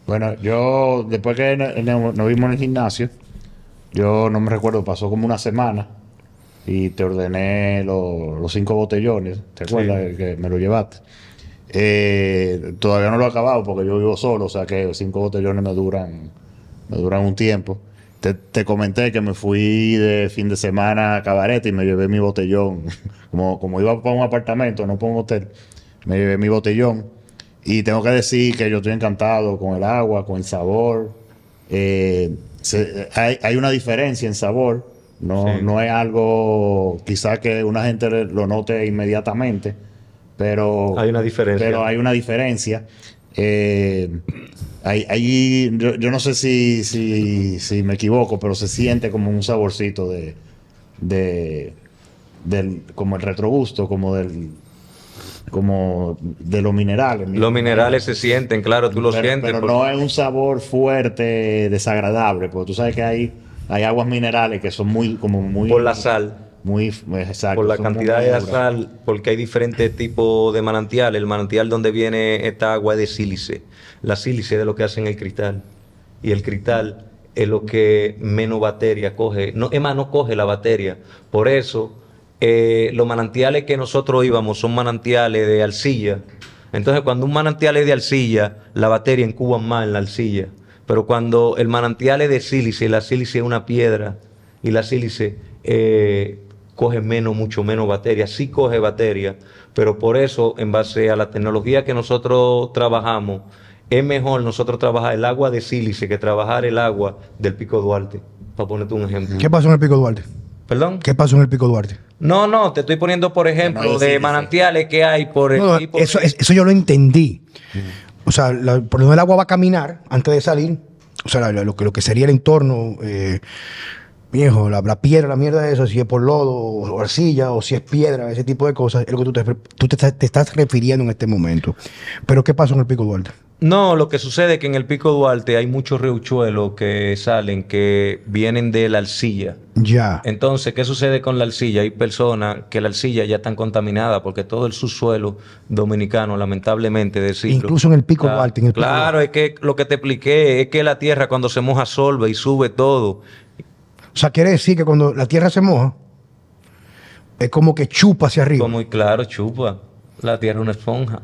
Bueno, yo después que nos vimos en el gimnasio, yo no me recuerdo, pasó como una semana y te ordené los cinco botellones, ¿te acuerdas que me lo llevaste? Eh, todavía no lo he acabado porque yo vivo solo, o sea que los cinco botellones me duran, me duran un tiempo. Te, comenté que me fui de fin de semana a Cabaret y me llevé mi botellón. Como, como iba para un apartamento, no para un hotel, me llevé mi botellón. Y tengo que decir que yo estoy encantado con el agua, con el sabor. Eh, hay, una diferencia en sabor. No, no es algo quizás que una gente lo note inmediatamente, pero hay una diferencia. Pero hay una diferencia. Eh, yo, no sé si, si, me equivoco, pero se siente como un saborcito de, de como el retrogusto, como del, como de los minerales. Los minerales se sienten, claro, tú lo sientes. Pero no es un sabor fuerte, desagradable, porque tú sabes que hay, hay aguas minerales que son muy, como muy... Por la sal. Muy, exacto. Por la cantidad de sal, porque hay diferentes tipos de manantiales. El manantial donde viene esta agua es de sílice. La sílice es lo que hacen el cristal. Y el cristal es lo que menos batería coge. No, es más, no coge la batería. Por eso, eh, los manantiales que nosotros íbamos son manantiales de arcilla. Entonces, cuando un manantial es de arcilla, la batería incuba más en la arcilla. Pero cuando el manantial es de sílice, la sílice es una piedra y la sílice eh, coge menos, mucho menos batería. Sí coge batería, pero por eso, en base a la tecnología que nosotros trabajamos, es mejor nosotros trabajar el agua de sílice que trabajar el agua del Pico Duarte, para ponerte un ejemplo. ¿Qué pasó en el Pico Duarte? ¿Perdón? ¿Qué pasó en el Pico Duarte? No, no, te estoy poniendo, por ejemplo, de manantiales que hay por el tipo eso, eso yo lo entendí. Mm. O sea, por el agua va a caminar antes de salir, o sea, lo, que, lo que sería el entorno... Eh, viejo, la, piedra, la mierda de eso, si es por lodo o, arcilla o si es piedra, ese tipo de cosas, es lo que tú te, estás refiriendo en este momento. Pero ¿qué pasó en el Pico Duarte? No, lo que sucede es que en el Pico Duarte hay muchos reuchuelos que salen, que vienen de la arcilla. Ya. Entonces, ¿qué sucede con la arcilla? Hay personas que la arcilla ya está contaminada porque todo el subsuelo dominicano, lamentablemente, de Incluso en el Pico Duarte. En el claro, es que lo que te expliqué es que la tierra cuando se moja solve y sube todo. O sea, quiere decir que cuando la tierra se moja, es como que chupa hacia arriba. Muy claro, chupa. La tierra es una esponja.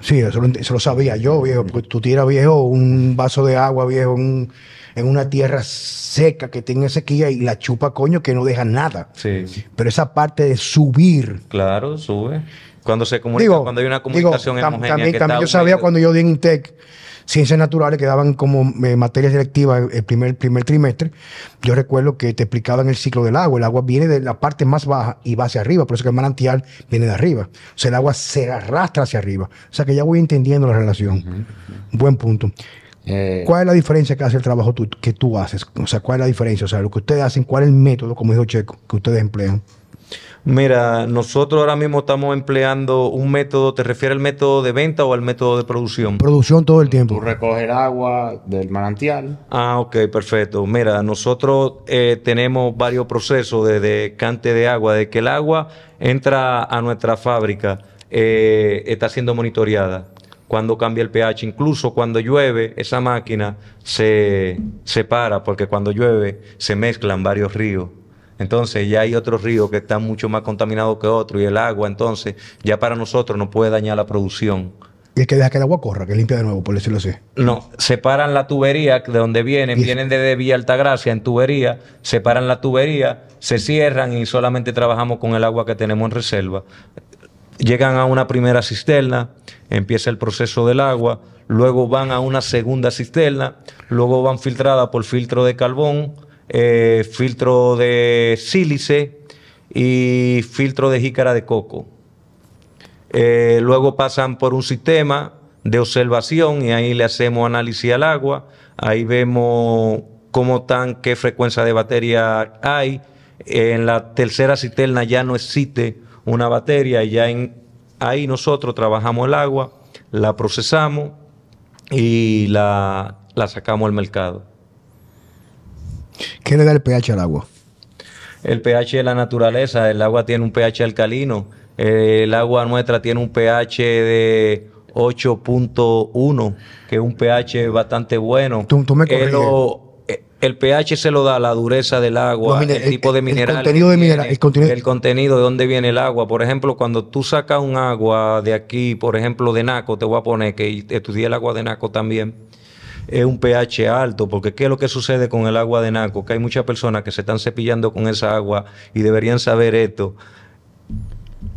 Sí, eso lo, sabía yo, viejo. Porque tú tiras, viejo, un vaso de agua, viejo, en una tierra seca que tiene sequía y la chupa, coño, que no deja nada. Sí. Pero esa parte de subir. Claro, sube. Cuando se comunica, digo, cuando hay una comunicación homogénea... yo sabía cuando yo di en Intec ciencias naturales que daban como materia eh, materias directivas el primer, primer trimestre, yo recuerdo que te explicaban el ciclo del agua. El agua viene de la parte más baja y va hacia arriba, por eso que el manantial viene de arriba. O sea, el agua se arrastra hacia arriba. O sea, que ya voy entendiendo la relación. Buen punto. Eh, ¿Cuál es la diferencia que hace el trabajo que tú haces? O sea, ¿cuál es la diferencia? O sea, lo que ustedes hacen, ¿cuál es el método, como dijo Checo, que ustedes emplean? Mira, nosotros ahora mismo estamos empleando un método, ¿te refieres al método de venta o al método de producción? Producción todo el tiempo. Tú agua del manantial. Ah, ok, perfecto. Mira, nosotros eh, tenemos varios procesos de, cante de agua, de que el agua entra a nuestra fábrica, eh, está siendo monitoreada cuando cambia el pH. Incluso cuando llueve, esa máquina se separa, porque cuando llueve se mezclan varios ríos entonces ya hay otros ríos que están mucho más contaminados que otros y el agua entonces ya para nosotros no puede dañar la producción. Y es que deja que el agua corra, que limpia de nuevo, por decirlo así. No, separan la tubería de donde vienen, vienen desde Villa Altagracia en tubería, separan la tubería, se cierran y solamente trabajamos con el agua que tenemos en reserva. Llegan a una primera cisterna, empieza el proceso del agua, luego van a una segunda cisterna, luego van filtrada por filtro de carbón, eh, filtro de sílice y filtro de jícara de coco. Eh, luego pasan por un sistema de observación y ahí le hacemos análisis al agua. Ahí vemos cómo están, qué frecuencia de batería hay. En la tercera cisterna ya no existe una batería y ya ahí nosotros trabajamos el agua, la procesamos y la sacamos al mercado. ¿Qué le da el pH al agua? El pH de la naturaleza, el agua tiene un pH alcalino, eh, el agua nuestra tiene un pH de 8.1, que es un pH bastante bueno. Tú, eh, eh, El, pH se lo da la dureza del agua, el, tipo de mineral. El contenido de mineral. El contenido. de dónde viene el agua. Por ejemplo, cuando tú sacas un agua de aquí, por ejemplo, de Naco, te voy a poner que estudie el agua de Naco también es un pH alto, porque ¿qué es lo que sucede con el agua de Naco? Que hay muchas personas que se están cepillando con esa agua y deberían saber esto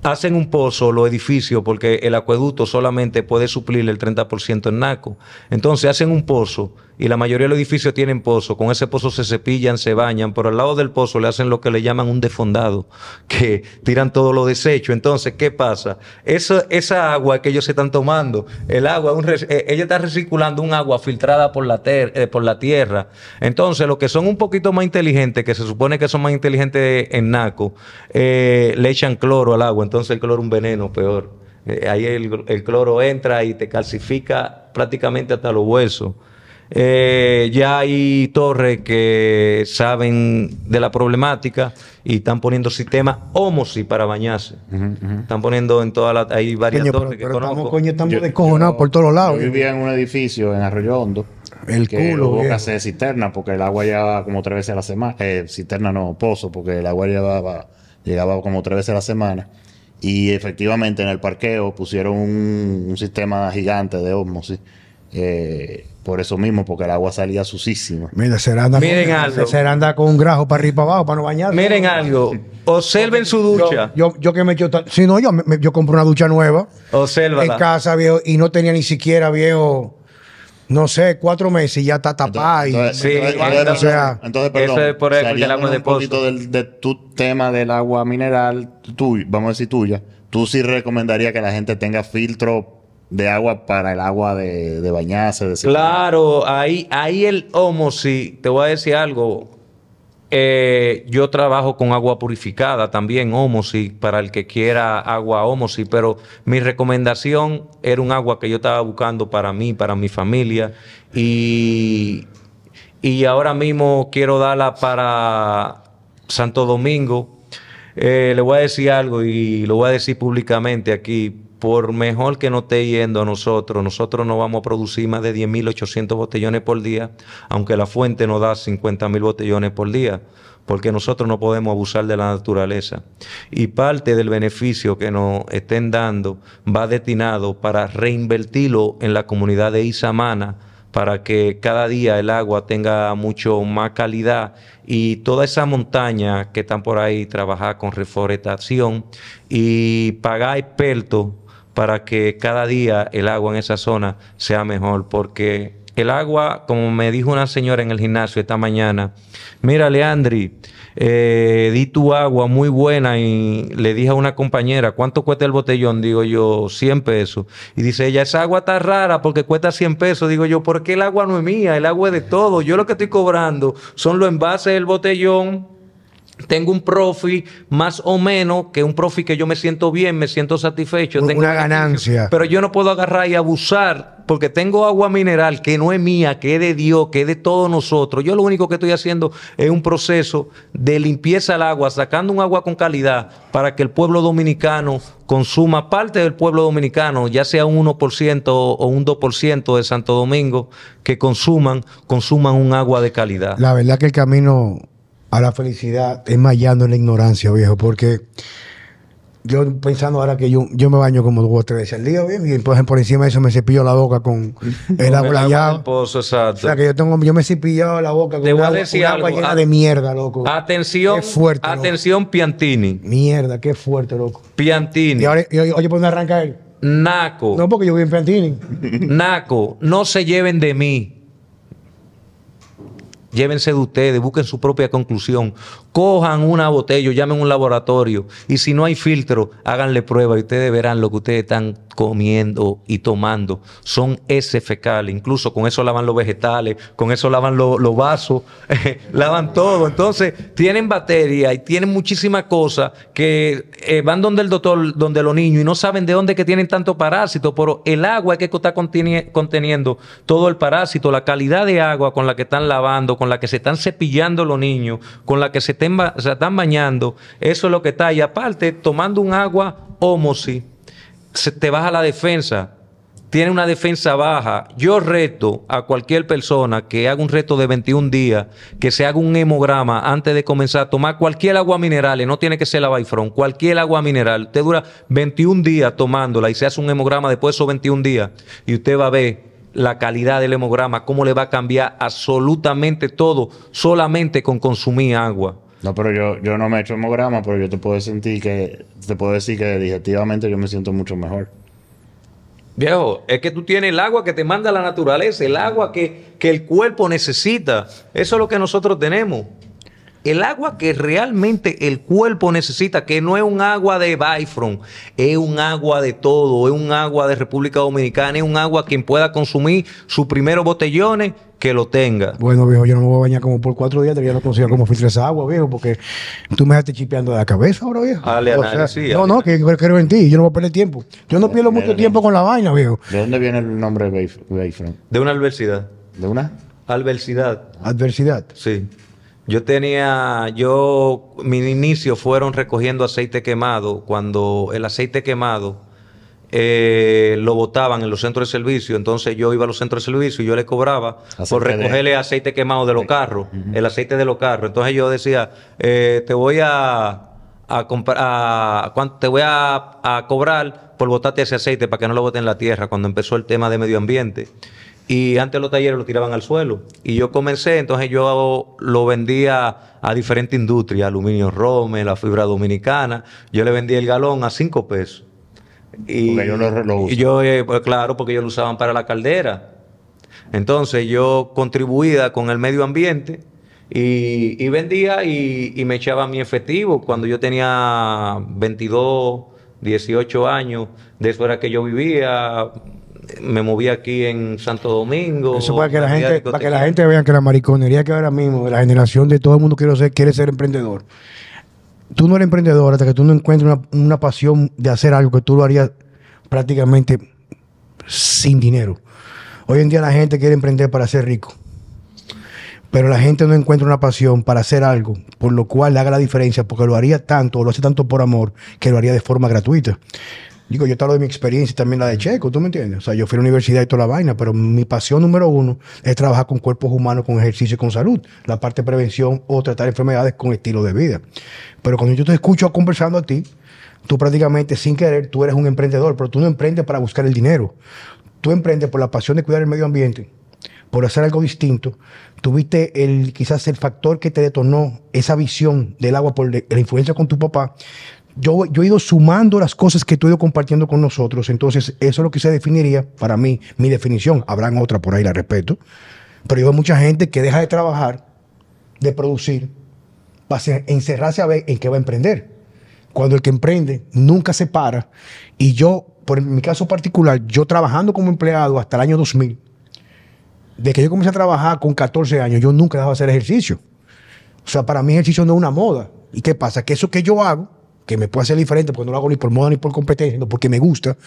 hacen un pozo los edificios porque el acueducto solamente puede suplir el 30% en NACO. Entonces hacen un pozo y la mayoría de los edificios tienen pozo. Con ese pozo se cepillan, se bañan, pero al lado del pozo le hacen lo que le llaman un defondado, que tiran todo lo desecho. Entonces, ¿qué pasa? Esa, agua que ellos se están tomando, el agua, eh, ella está recirculando un agua filtrada eh, por la, tierra. Entonces, los que son un poquito más inteligentes, que se supone que son más inteligentes en Naco, eh, le echan cloro al agua. Entonces, el cloro es un veneno peor. ahí el cloro entra y te calcifica prácticamente hasta los huesos. Eh, ya hay torres que saben de la problemática y están poniendo sistemas homosi para bañarse. Están poniendo en todas las. Hay varias torres que Estamos, coño, estamos descojonados por todos lados. Yo vivía en un edificio en Arroyo Hondo. El que culo. Hubo que hacer cisterna porque el agua llegaba como tres veces a la semana. Eh, cisterna no, pozo, porque el agua llegaba, llegaba como tres veces a la semana. Y efectivamente en el parqueo pusieron un, sistema gigante de ómosis. Eh, por eso mismo, porque el agua salía sucísima. anda, Miren algo. anda con un grajo para arriba abajo para no bañarse. Miren algo. Observen su ducha. Yo, yo, que me hecho Si no, yo, yo compro una ducha nueva. Observa. En casa, viejo. Y no tenía ni siquiera, viejo. No sé, cuatro meses y ya está tapada. sí, o sea, entonces, perdón. Eso es por el, el agua de un poquito del, de tu tema del agua mineral, vamos a decir tuya. Tú sí recomendarías que la gente tenga filtro de agua para el agua de, de bañarse. claro, ahí, ahí el homo, te voy a decir algo. Eh, yo trabajo con agua purificada también, si, para el que quiera agua si, pero mi recomendación era un agua que yo estaba buscando para mí, para mi familia, y, ahora mismo quiero darla para Santo Domingo. Eh, le voy a decir algo y lo voy a decir públicamente aquí por mejor que no esté yendo a nosotros, nosotros no vamos a producir más de 10.800 botellones por día, aunque la fuente nos da 50.000 botellones por día, porque nosotros no podemos abusar de la naturaleza. Y parte del beneficio que nos estén dando va destinado para reinvertirlo en la comunidad de Isamana, para que cada día el agua tenga mucho más calidad y toda esa montaña que están por ahí trabajar con reforestación y pagar expertos para que cada día el agua en esa zona sea mejor, porque el agua, como me dijo una señora en el gimnasio esta mañana, mira Leandri, eh, di tu agua muy buena y le dije a una compañera, ¿cuánto cuesta el botellón? Digo yo, 100 pesos. Y dice ella, esa agua está rara porque cuesta 100 pesos. Digo yo, ¿por qué el agua no es mía? El agua es de todo. Yo lo que estoy cobrando son los envases del botellón tengo un profi más o menos, que un profi que yo me siento bien, me siento satisfecho. Una ganancia. Pero yo no puedo agarrar y abusar, porque tengo agua mineral que no es mía, que es de Dios, que es de todos nosotros. Yo lo único que estoy haciendo es un proceso de limpieza al agua, sacando un agua con calidad para que el pueblo dominicano consuma parte del pueblo dominicano, ya sea un 1% o un 2% de Santo Domingo, que consuman, consuman un agua de calidad. La verdad que el camino la felicidad es en la ignorancia, viejo, porque yo pensando ahora que yo, yo me baño como dos o tres veces al día, viejo, y entonces por encima de eso me cepillo la boca con el agua exacto. O sea, que yo, tengo, yo me cepillo la boca con agua, agua llena de mierda, loco. Atención, qué fuerte, atención Piantini. Mierda, qué fuerte, loco. Piantini. Y ahora, oye, ¿por dónde arranca él? Naco. No, porque yo voy en Piantini. Naco, no se lleven de mí llévense de ustedes, busquen su propia conclusión, cojan una botella, llamen a un laboratorio y si no hay filtro, háganle prueba y ustedes verán lo que ustedes están comiendo y tomando. Son ese fecal. Incluso con eso lavan los vegetales, con eso lavan los vasos, lavan todo. Entonces, tienen bacteria y tienen muchísimas cosas que eh, van donde el doctor, donde los niños, y no saben de dónde que tienen tanto parásito, pero el agua que está conteniendo todo el parásito, la calidad de agua con la que están lavando, con la que se están cepillando los niños, con la que se, están bañando, eso es lo que está. Y aparte, tomando un agua homosí te baja la defensa, tiene una defensa baja. Yo reto a cualquier persona que haga un reto de 21 días, que se haga un hemograma antes de comenzar a tomar cualquier agua mineral, no tiene que ser la Bifron, cualquier agua mineral. Usted dura 21 días tomándola y se hace un hemograma después de esos 21 días y usted va a ver la calidad del hemograma, cómo le va a cambiar absolutamente todo solamente con consumir agua. No, pero yo, yo no me he hecho hemograma, pero yo te puedo sentir que, te puedo decir que digestivamente yo me siento mucho mejor. Viejo, es que tú tienes el agua que te manda la naturaleza, el agua que, que el cuerpo necesita. Eso es lo que nosotros tenemos. El agua que realmente el cuerpo necesita, que no es un agua de Bifron, es un agua de todo, es un agua de República Dominicana, es un agua quien pueda consumir sus primeros botellones que lo tenga. Bueno, viejo, yo no me voy a bañar como por cuatro días, todavía no consigo como filtrar esa agua, viejo, porque tú me estás chipeando de la cabeza ahora, viejo. no, no, que creo en ti, yo no voy a perder tiempo. Yo no pierdo mucho tiempo con la vaina, viejo. ¿De dónde viene el nombre Bifron? De una adversidad. ¿De una? Adversidad. Adversidad. Sí. Yo tenía, yo, mi inicio fueron recogiendo aceite quemado, cuando el aceite quemado eh, lo botaban en los centros de servicio, entonces yo iba a los centros de servicio y yo le cobraba por recogerle aceite quemado de los carros, el aceite de los carros. Entonces yo decía, eh, te voy a, a, te voy a, cobrar por botarte ese aceite para que no lo boten en la tierra, cuando empezó el tema de medio ambiente y antes los talleres lo tiraban al suelo. Y yo comencé, entonces yo lo vendía a diferentes industrias, aluminio Rome, la fibra dominicana. Yo le vendía el galón a 5 pesos. Y yo lo eh, pues, claro, porque ellos lo usaban para la caldera. Entonces yo contribuía con el medio ambiente y, vendía y, y, me echaba mi efectivo. Cuando yo tenía 22, 18 años, de eso era que yo vivía me moví aquí en Santo Domingo. Eso para que la gente, para que la gente vea que la mariconería que ahora mismo, la generación de todo el mundo quiere ser, quiere ser emprendedor. Tú no eres emprendedor hasta que tú no encuentres una, una pasión de hacer algo que tú lo harías prácticamente sin dinero. Hoy en día la gente quiere emprender para ser rico. Pero la gente no encuentra una pasión para hacer algo, por lo cual le haga la diferencia, porque lo haría tanto, lo hace tanto por amor, que lo haría de forma gratuita. Digo, yo te hablo de mi experiencia y también la de Checo, ¿tú me entiendes? O sea, yo fui a la universidad y toda la vaina, pero mi pasión número uno es trabajar con cuerpos humanos, con ejercicio y con salud. La parte de prevención o tratar enfermedades con estilo de vida. Pero cuando yo te escucho conversando a ti, tú prácticamente sin querer, tú eres un emprendedor, pero tú no emprendes para buscar el dinero. Tú emprendes por la pasión de cuidar el medio ambiente, por hacer algo distinto. Tuviste el, quizás el factor que te detonó esa visión del agua por la influencia con tu papá yo, he ido sumando las cosas que tú he ido compartiendo con nosotros. Entonces, eso es lo que se definiría para mí, mi definición. Habrán otra por ahí, la respeto. Pero yo veo mucha gente que deja de trabajar, de producir, para encerrarse a ver en qué va a emprender. Cuando el que emprende nunca se para. Y yo, por mi caso particular, yo trabajando como empleado hasta el año 2000, de que yo comencé a trabajar con 14 años, yo nunca dejaba de hacer ejercicio. O sea, para mí ejercicio no es una moda. ¿Y qué pasa? Que eso que yo hago que me puede hacer diferente, porque no lo hago ni por moda ni por competencia, sino porque me gusta.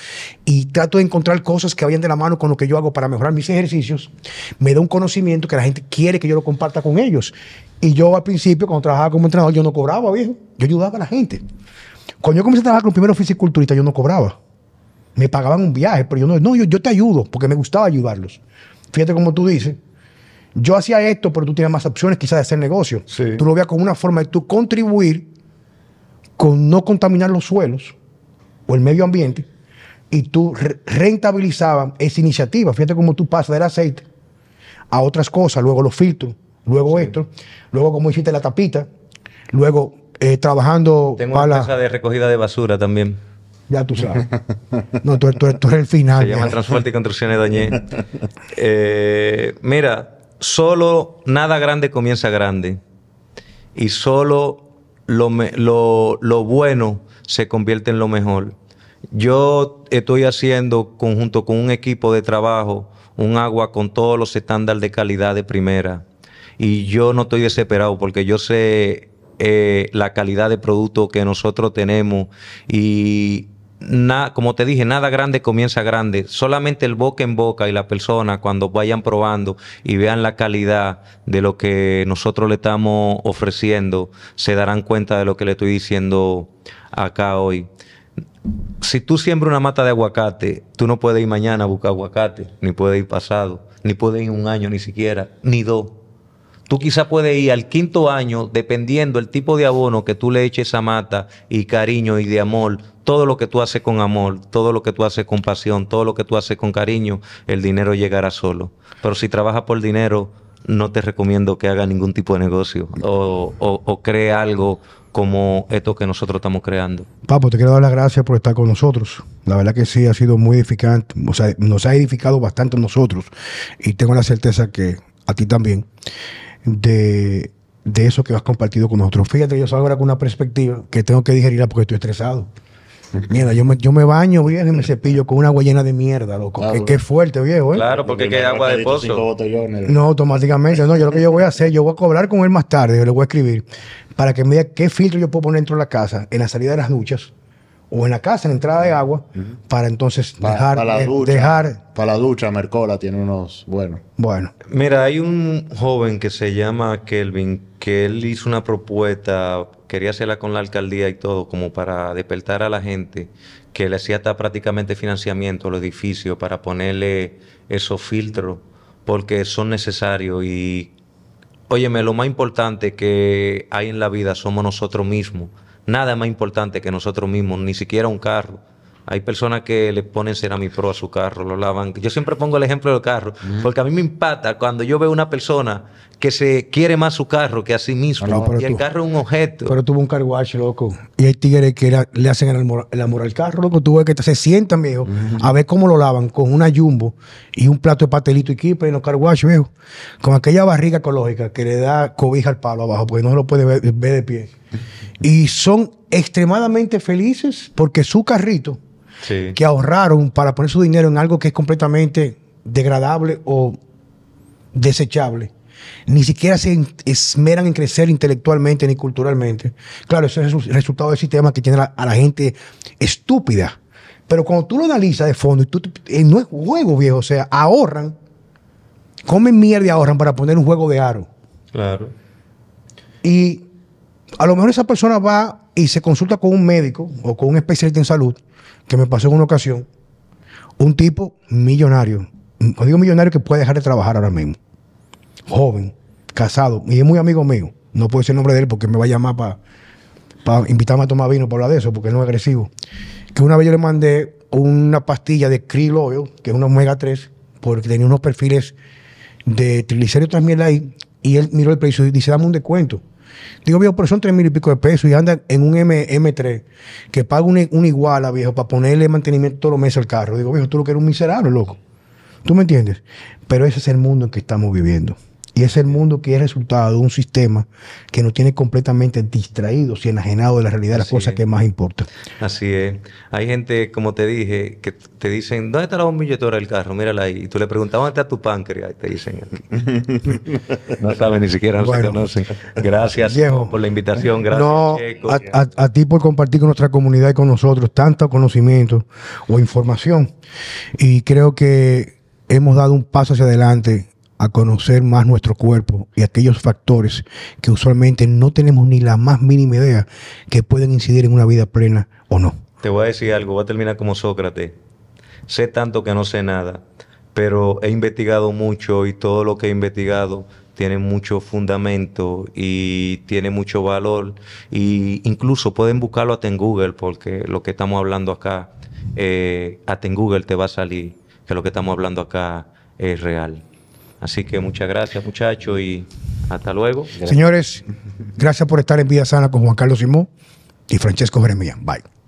Y trato de encontrar cosas que vayan de la mano con lo que yo hago para mejorar mis ejercicios. Me da un conocimiento que la gente quiere que yo lo comparta con ellos. Y yo al principio, cuando trabajaba como entrenador, yo no cobraba, viejo. Yo ayudaba a la gente. Cuando yo comencé a trabajar con primeros fisiculturistas, yo no cobraba. Me pagaban un viaje, pero yo no, no yo, te ayudo, porque me gustaba ayudarlos. Fíjate como tú dices, yo hacía esto, pero tú tienes más opciones quizás de hacer negocio. Tú lo veas como una forma de tú contribuir con no contaminar los suelos o el medio ambiente, y tú rentabilizabas esa iniciativa. Fíjate cómo tú pasas del aceite a otras cosas, luego los filtros, luego esto, luego como hiciste la tapita, luego eh, trabajando. Tengo la una casa de recogida de basura también. Ya tú sabes. No, tú, tú, eres el final. Se llama Transporte y Construcciones Doñé. Eh, mira, solo nada grande comienza grande. Y solo lo, lo, bueno se convierte en lo mejor. Yo estoy haciendo, conjunto con un equipo de trabajo, un agua con todos los estándares de calidad de primera. Y yo no estoy desesperado porque yo sé eh, la calidad de producto que nosotros tenemos y como te dije, nada grande comienza grande. Solamente el boca en boca y la persona cuando vayan probando y vean la calidad de lo que nosotros le estamos ofreciendo, se darán cuenta de lo que le estoy diciendo acá hoy. Si tú siembras una mata de aguacate, tú no puedes ir mañana a buscar aguacate, ni puedes ir pasado, ni puedes ir un año ni siquiera, ni dos. Tú quizá puedes ir al quinto año, dependiendo el tipo de abono que tú le eches a mata y cariño y de amor, todo lo que tú haces con amor, todo lo que tú haces con pasión, todo lo que tú haces con cariño, el dinero llegará solo. Pero si trabajas por dinero, no te recomiendo que haga ningún tipo de negocio o, cree algo como esto que nosotros estamos creando. Papo, te quiero dar las gracias por estar con nosotros. La verdad que sí, ha sido muy edificante, o sea, nos ha edificado bastante nosotros y tengo la certeza que a ti también, de, de eso que has compartido con nosotros. Fíjate, yo salgo ahora con una perspectiva que tengo que digerirla porque estoy estresado mira yo me, yo me baño, viejo, y me cepillo con una agua de mierda, loco. Ah, qué, fuerte, viejo, ¿eh? Claro, porque que agua de pozo. No, automáticamente. No, yo lo que yo voy a hacer, yo voy a cobrar con él más tarde, yo le voy a escribir, para que me diga qué filtro yo puedo poner dentro de la casa, en la salida de las duchas o en la casa, en la entrada de agua, para entonces dejar, la eh, dejar... Para la ducha, Mercola tiene unos... Bueno. Bueno. Mira, hay un joven que se llama Kelvin, que él hizo una propuesta, quería hacerla con la alcaldía y todo, como para despertar a la gente, que le hacía hasta prácticamente financiamiento al edificio para ponerle esos filtros, porque son necesarios y... Óyeme, lo más importante que hay en la vida somos nosotros mismos Nada más importante que nosotros mismos, ni siquiera un carro. Hay personas que le ponen Ceramipro a su carro, lo lavan. Yo siempre pongo el ejemplo del carro, porque a mí me impacta cuando yo veo una persona que se quiere más su carro que a sí mismo. y el carro es un objeto. Pero tuvo un car loco. Y hay tigres que le hacen el amor, al carro, loco. Tú que se sientan, viejo, a ver cómo lo lavan con una jumbo y un plato de pastelito y quipa en los car wash, viejo. Con aquella barriga ecológica que le da cobija al palo abajo, porque no se lo puede ver de pie y son extremadamente felices porque su carrito que ahorraron para poner su dinero en algo que es completamente degradable o desechable, ni siquiera se esmeran en crecer intelectualmente ni culturalmente. Claro, ese es el resultado del sistema que tiene a la, gente estúpida. Pero cuando tú lo analizas de fondo, tú, eh, no es juego viejo, o sea, ahorran, comen mierda y ahorran para poner un juego de aro. Claro. Y a lo mejor esa persona va y se consulta con un médico o con un especialista en salud, que me pasó en una ocasión, un tipo millonario, digo millonario que puede dejar de trabajar ahora mismo, joven, casado, y es muy amigo mío, no puedo decir el nombre de él porque me va a llamar para invitarme a tomar vino para hablar de eso, porque no es agresivo, que una vez yo le mandé una pastilla de krill que es una omega 3, porque tenía unos perfiles de triglicéridos también ahí, y él miró el precio y dice, dame un descuento. Digo, viejo, pero son tres mil y pico de pesos y andan en un M, M3 que paga un igual a viejo, para ponerle mantenimiento todos los meses al carro. Digo, viejo, tú lo que eres un miserable, loco. ¿Tú me entiendes? Pero ese es el mundo en que estamos viviendo. Y es el mundo que es resultado de un sistema que nos tiene completamente distraídos y enajenados de la realidad de las cosas que más importan. Así es. Hay gente, como te dije, que te dicen, ¿dónde está la bombilletera del carro? Mírala ahí. Y tú le preguntas, ¿dónde está tu páncreas? Y te dicen, no saben ni siquiera, no se conocen. Gracias por la invitación. Gracias, A, a, ti por compartir con nuestra comunidad y con nosotros tanto conocimiento o información. Y creo que hemos dado un paso hacia adelante a conocer más nuestro cuerpo y aquellos factores que usualmente no tenemos ni la más mínima idea que pueden incidir en una vida plena o no. Te voy a decir algo, voy a terminar como Sócrates. Sé tanto que no sé nada, pero he investigado mucho y todo lo que he investigado tiene mucho fundamento y tiene mucho valor. Y incluso pueden buscarlo hasta en Google, porque lo que estamos hablando acá, eh, hasta en Google te va a salir que lo que estamos hablando acá es real. Así que muchas gracias muchachos y hasta luego. Señores, gracias por estar en Vida Sana con Juan Carlos Simón y Francesco Jeremías. Bye.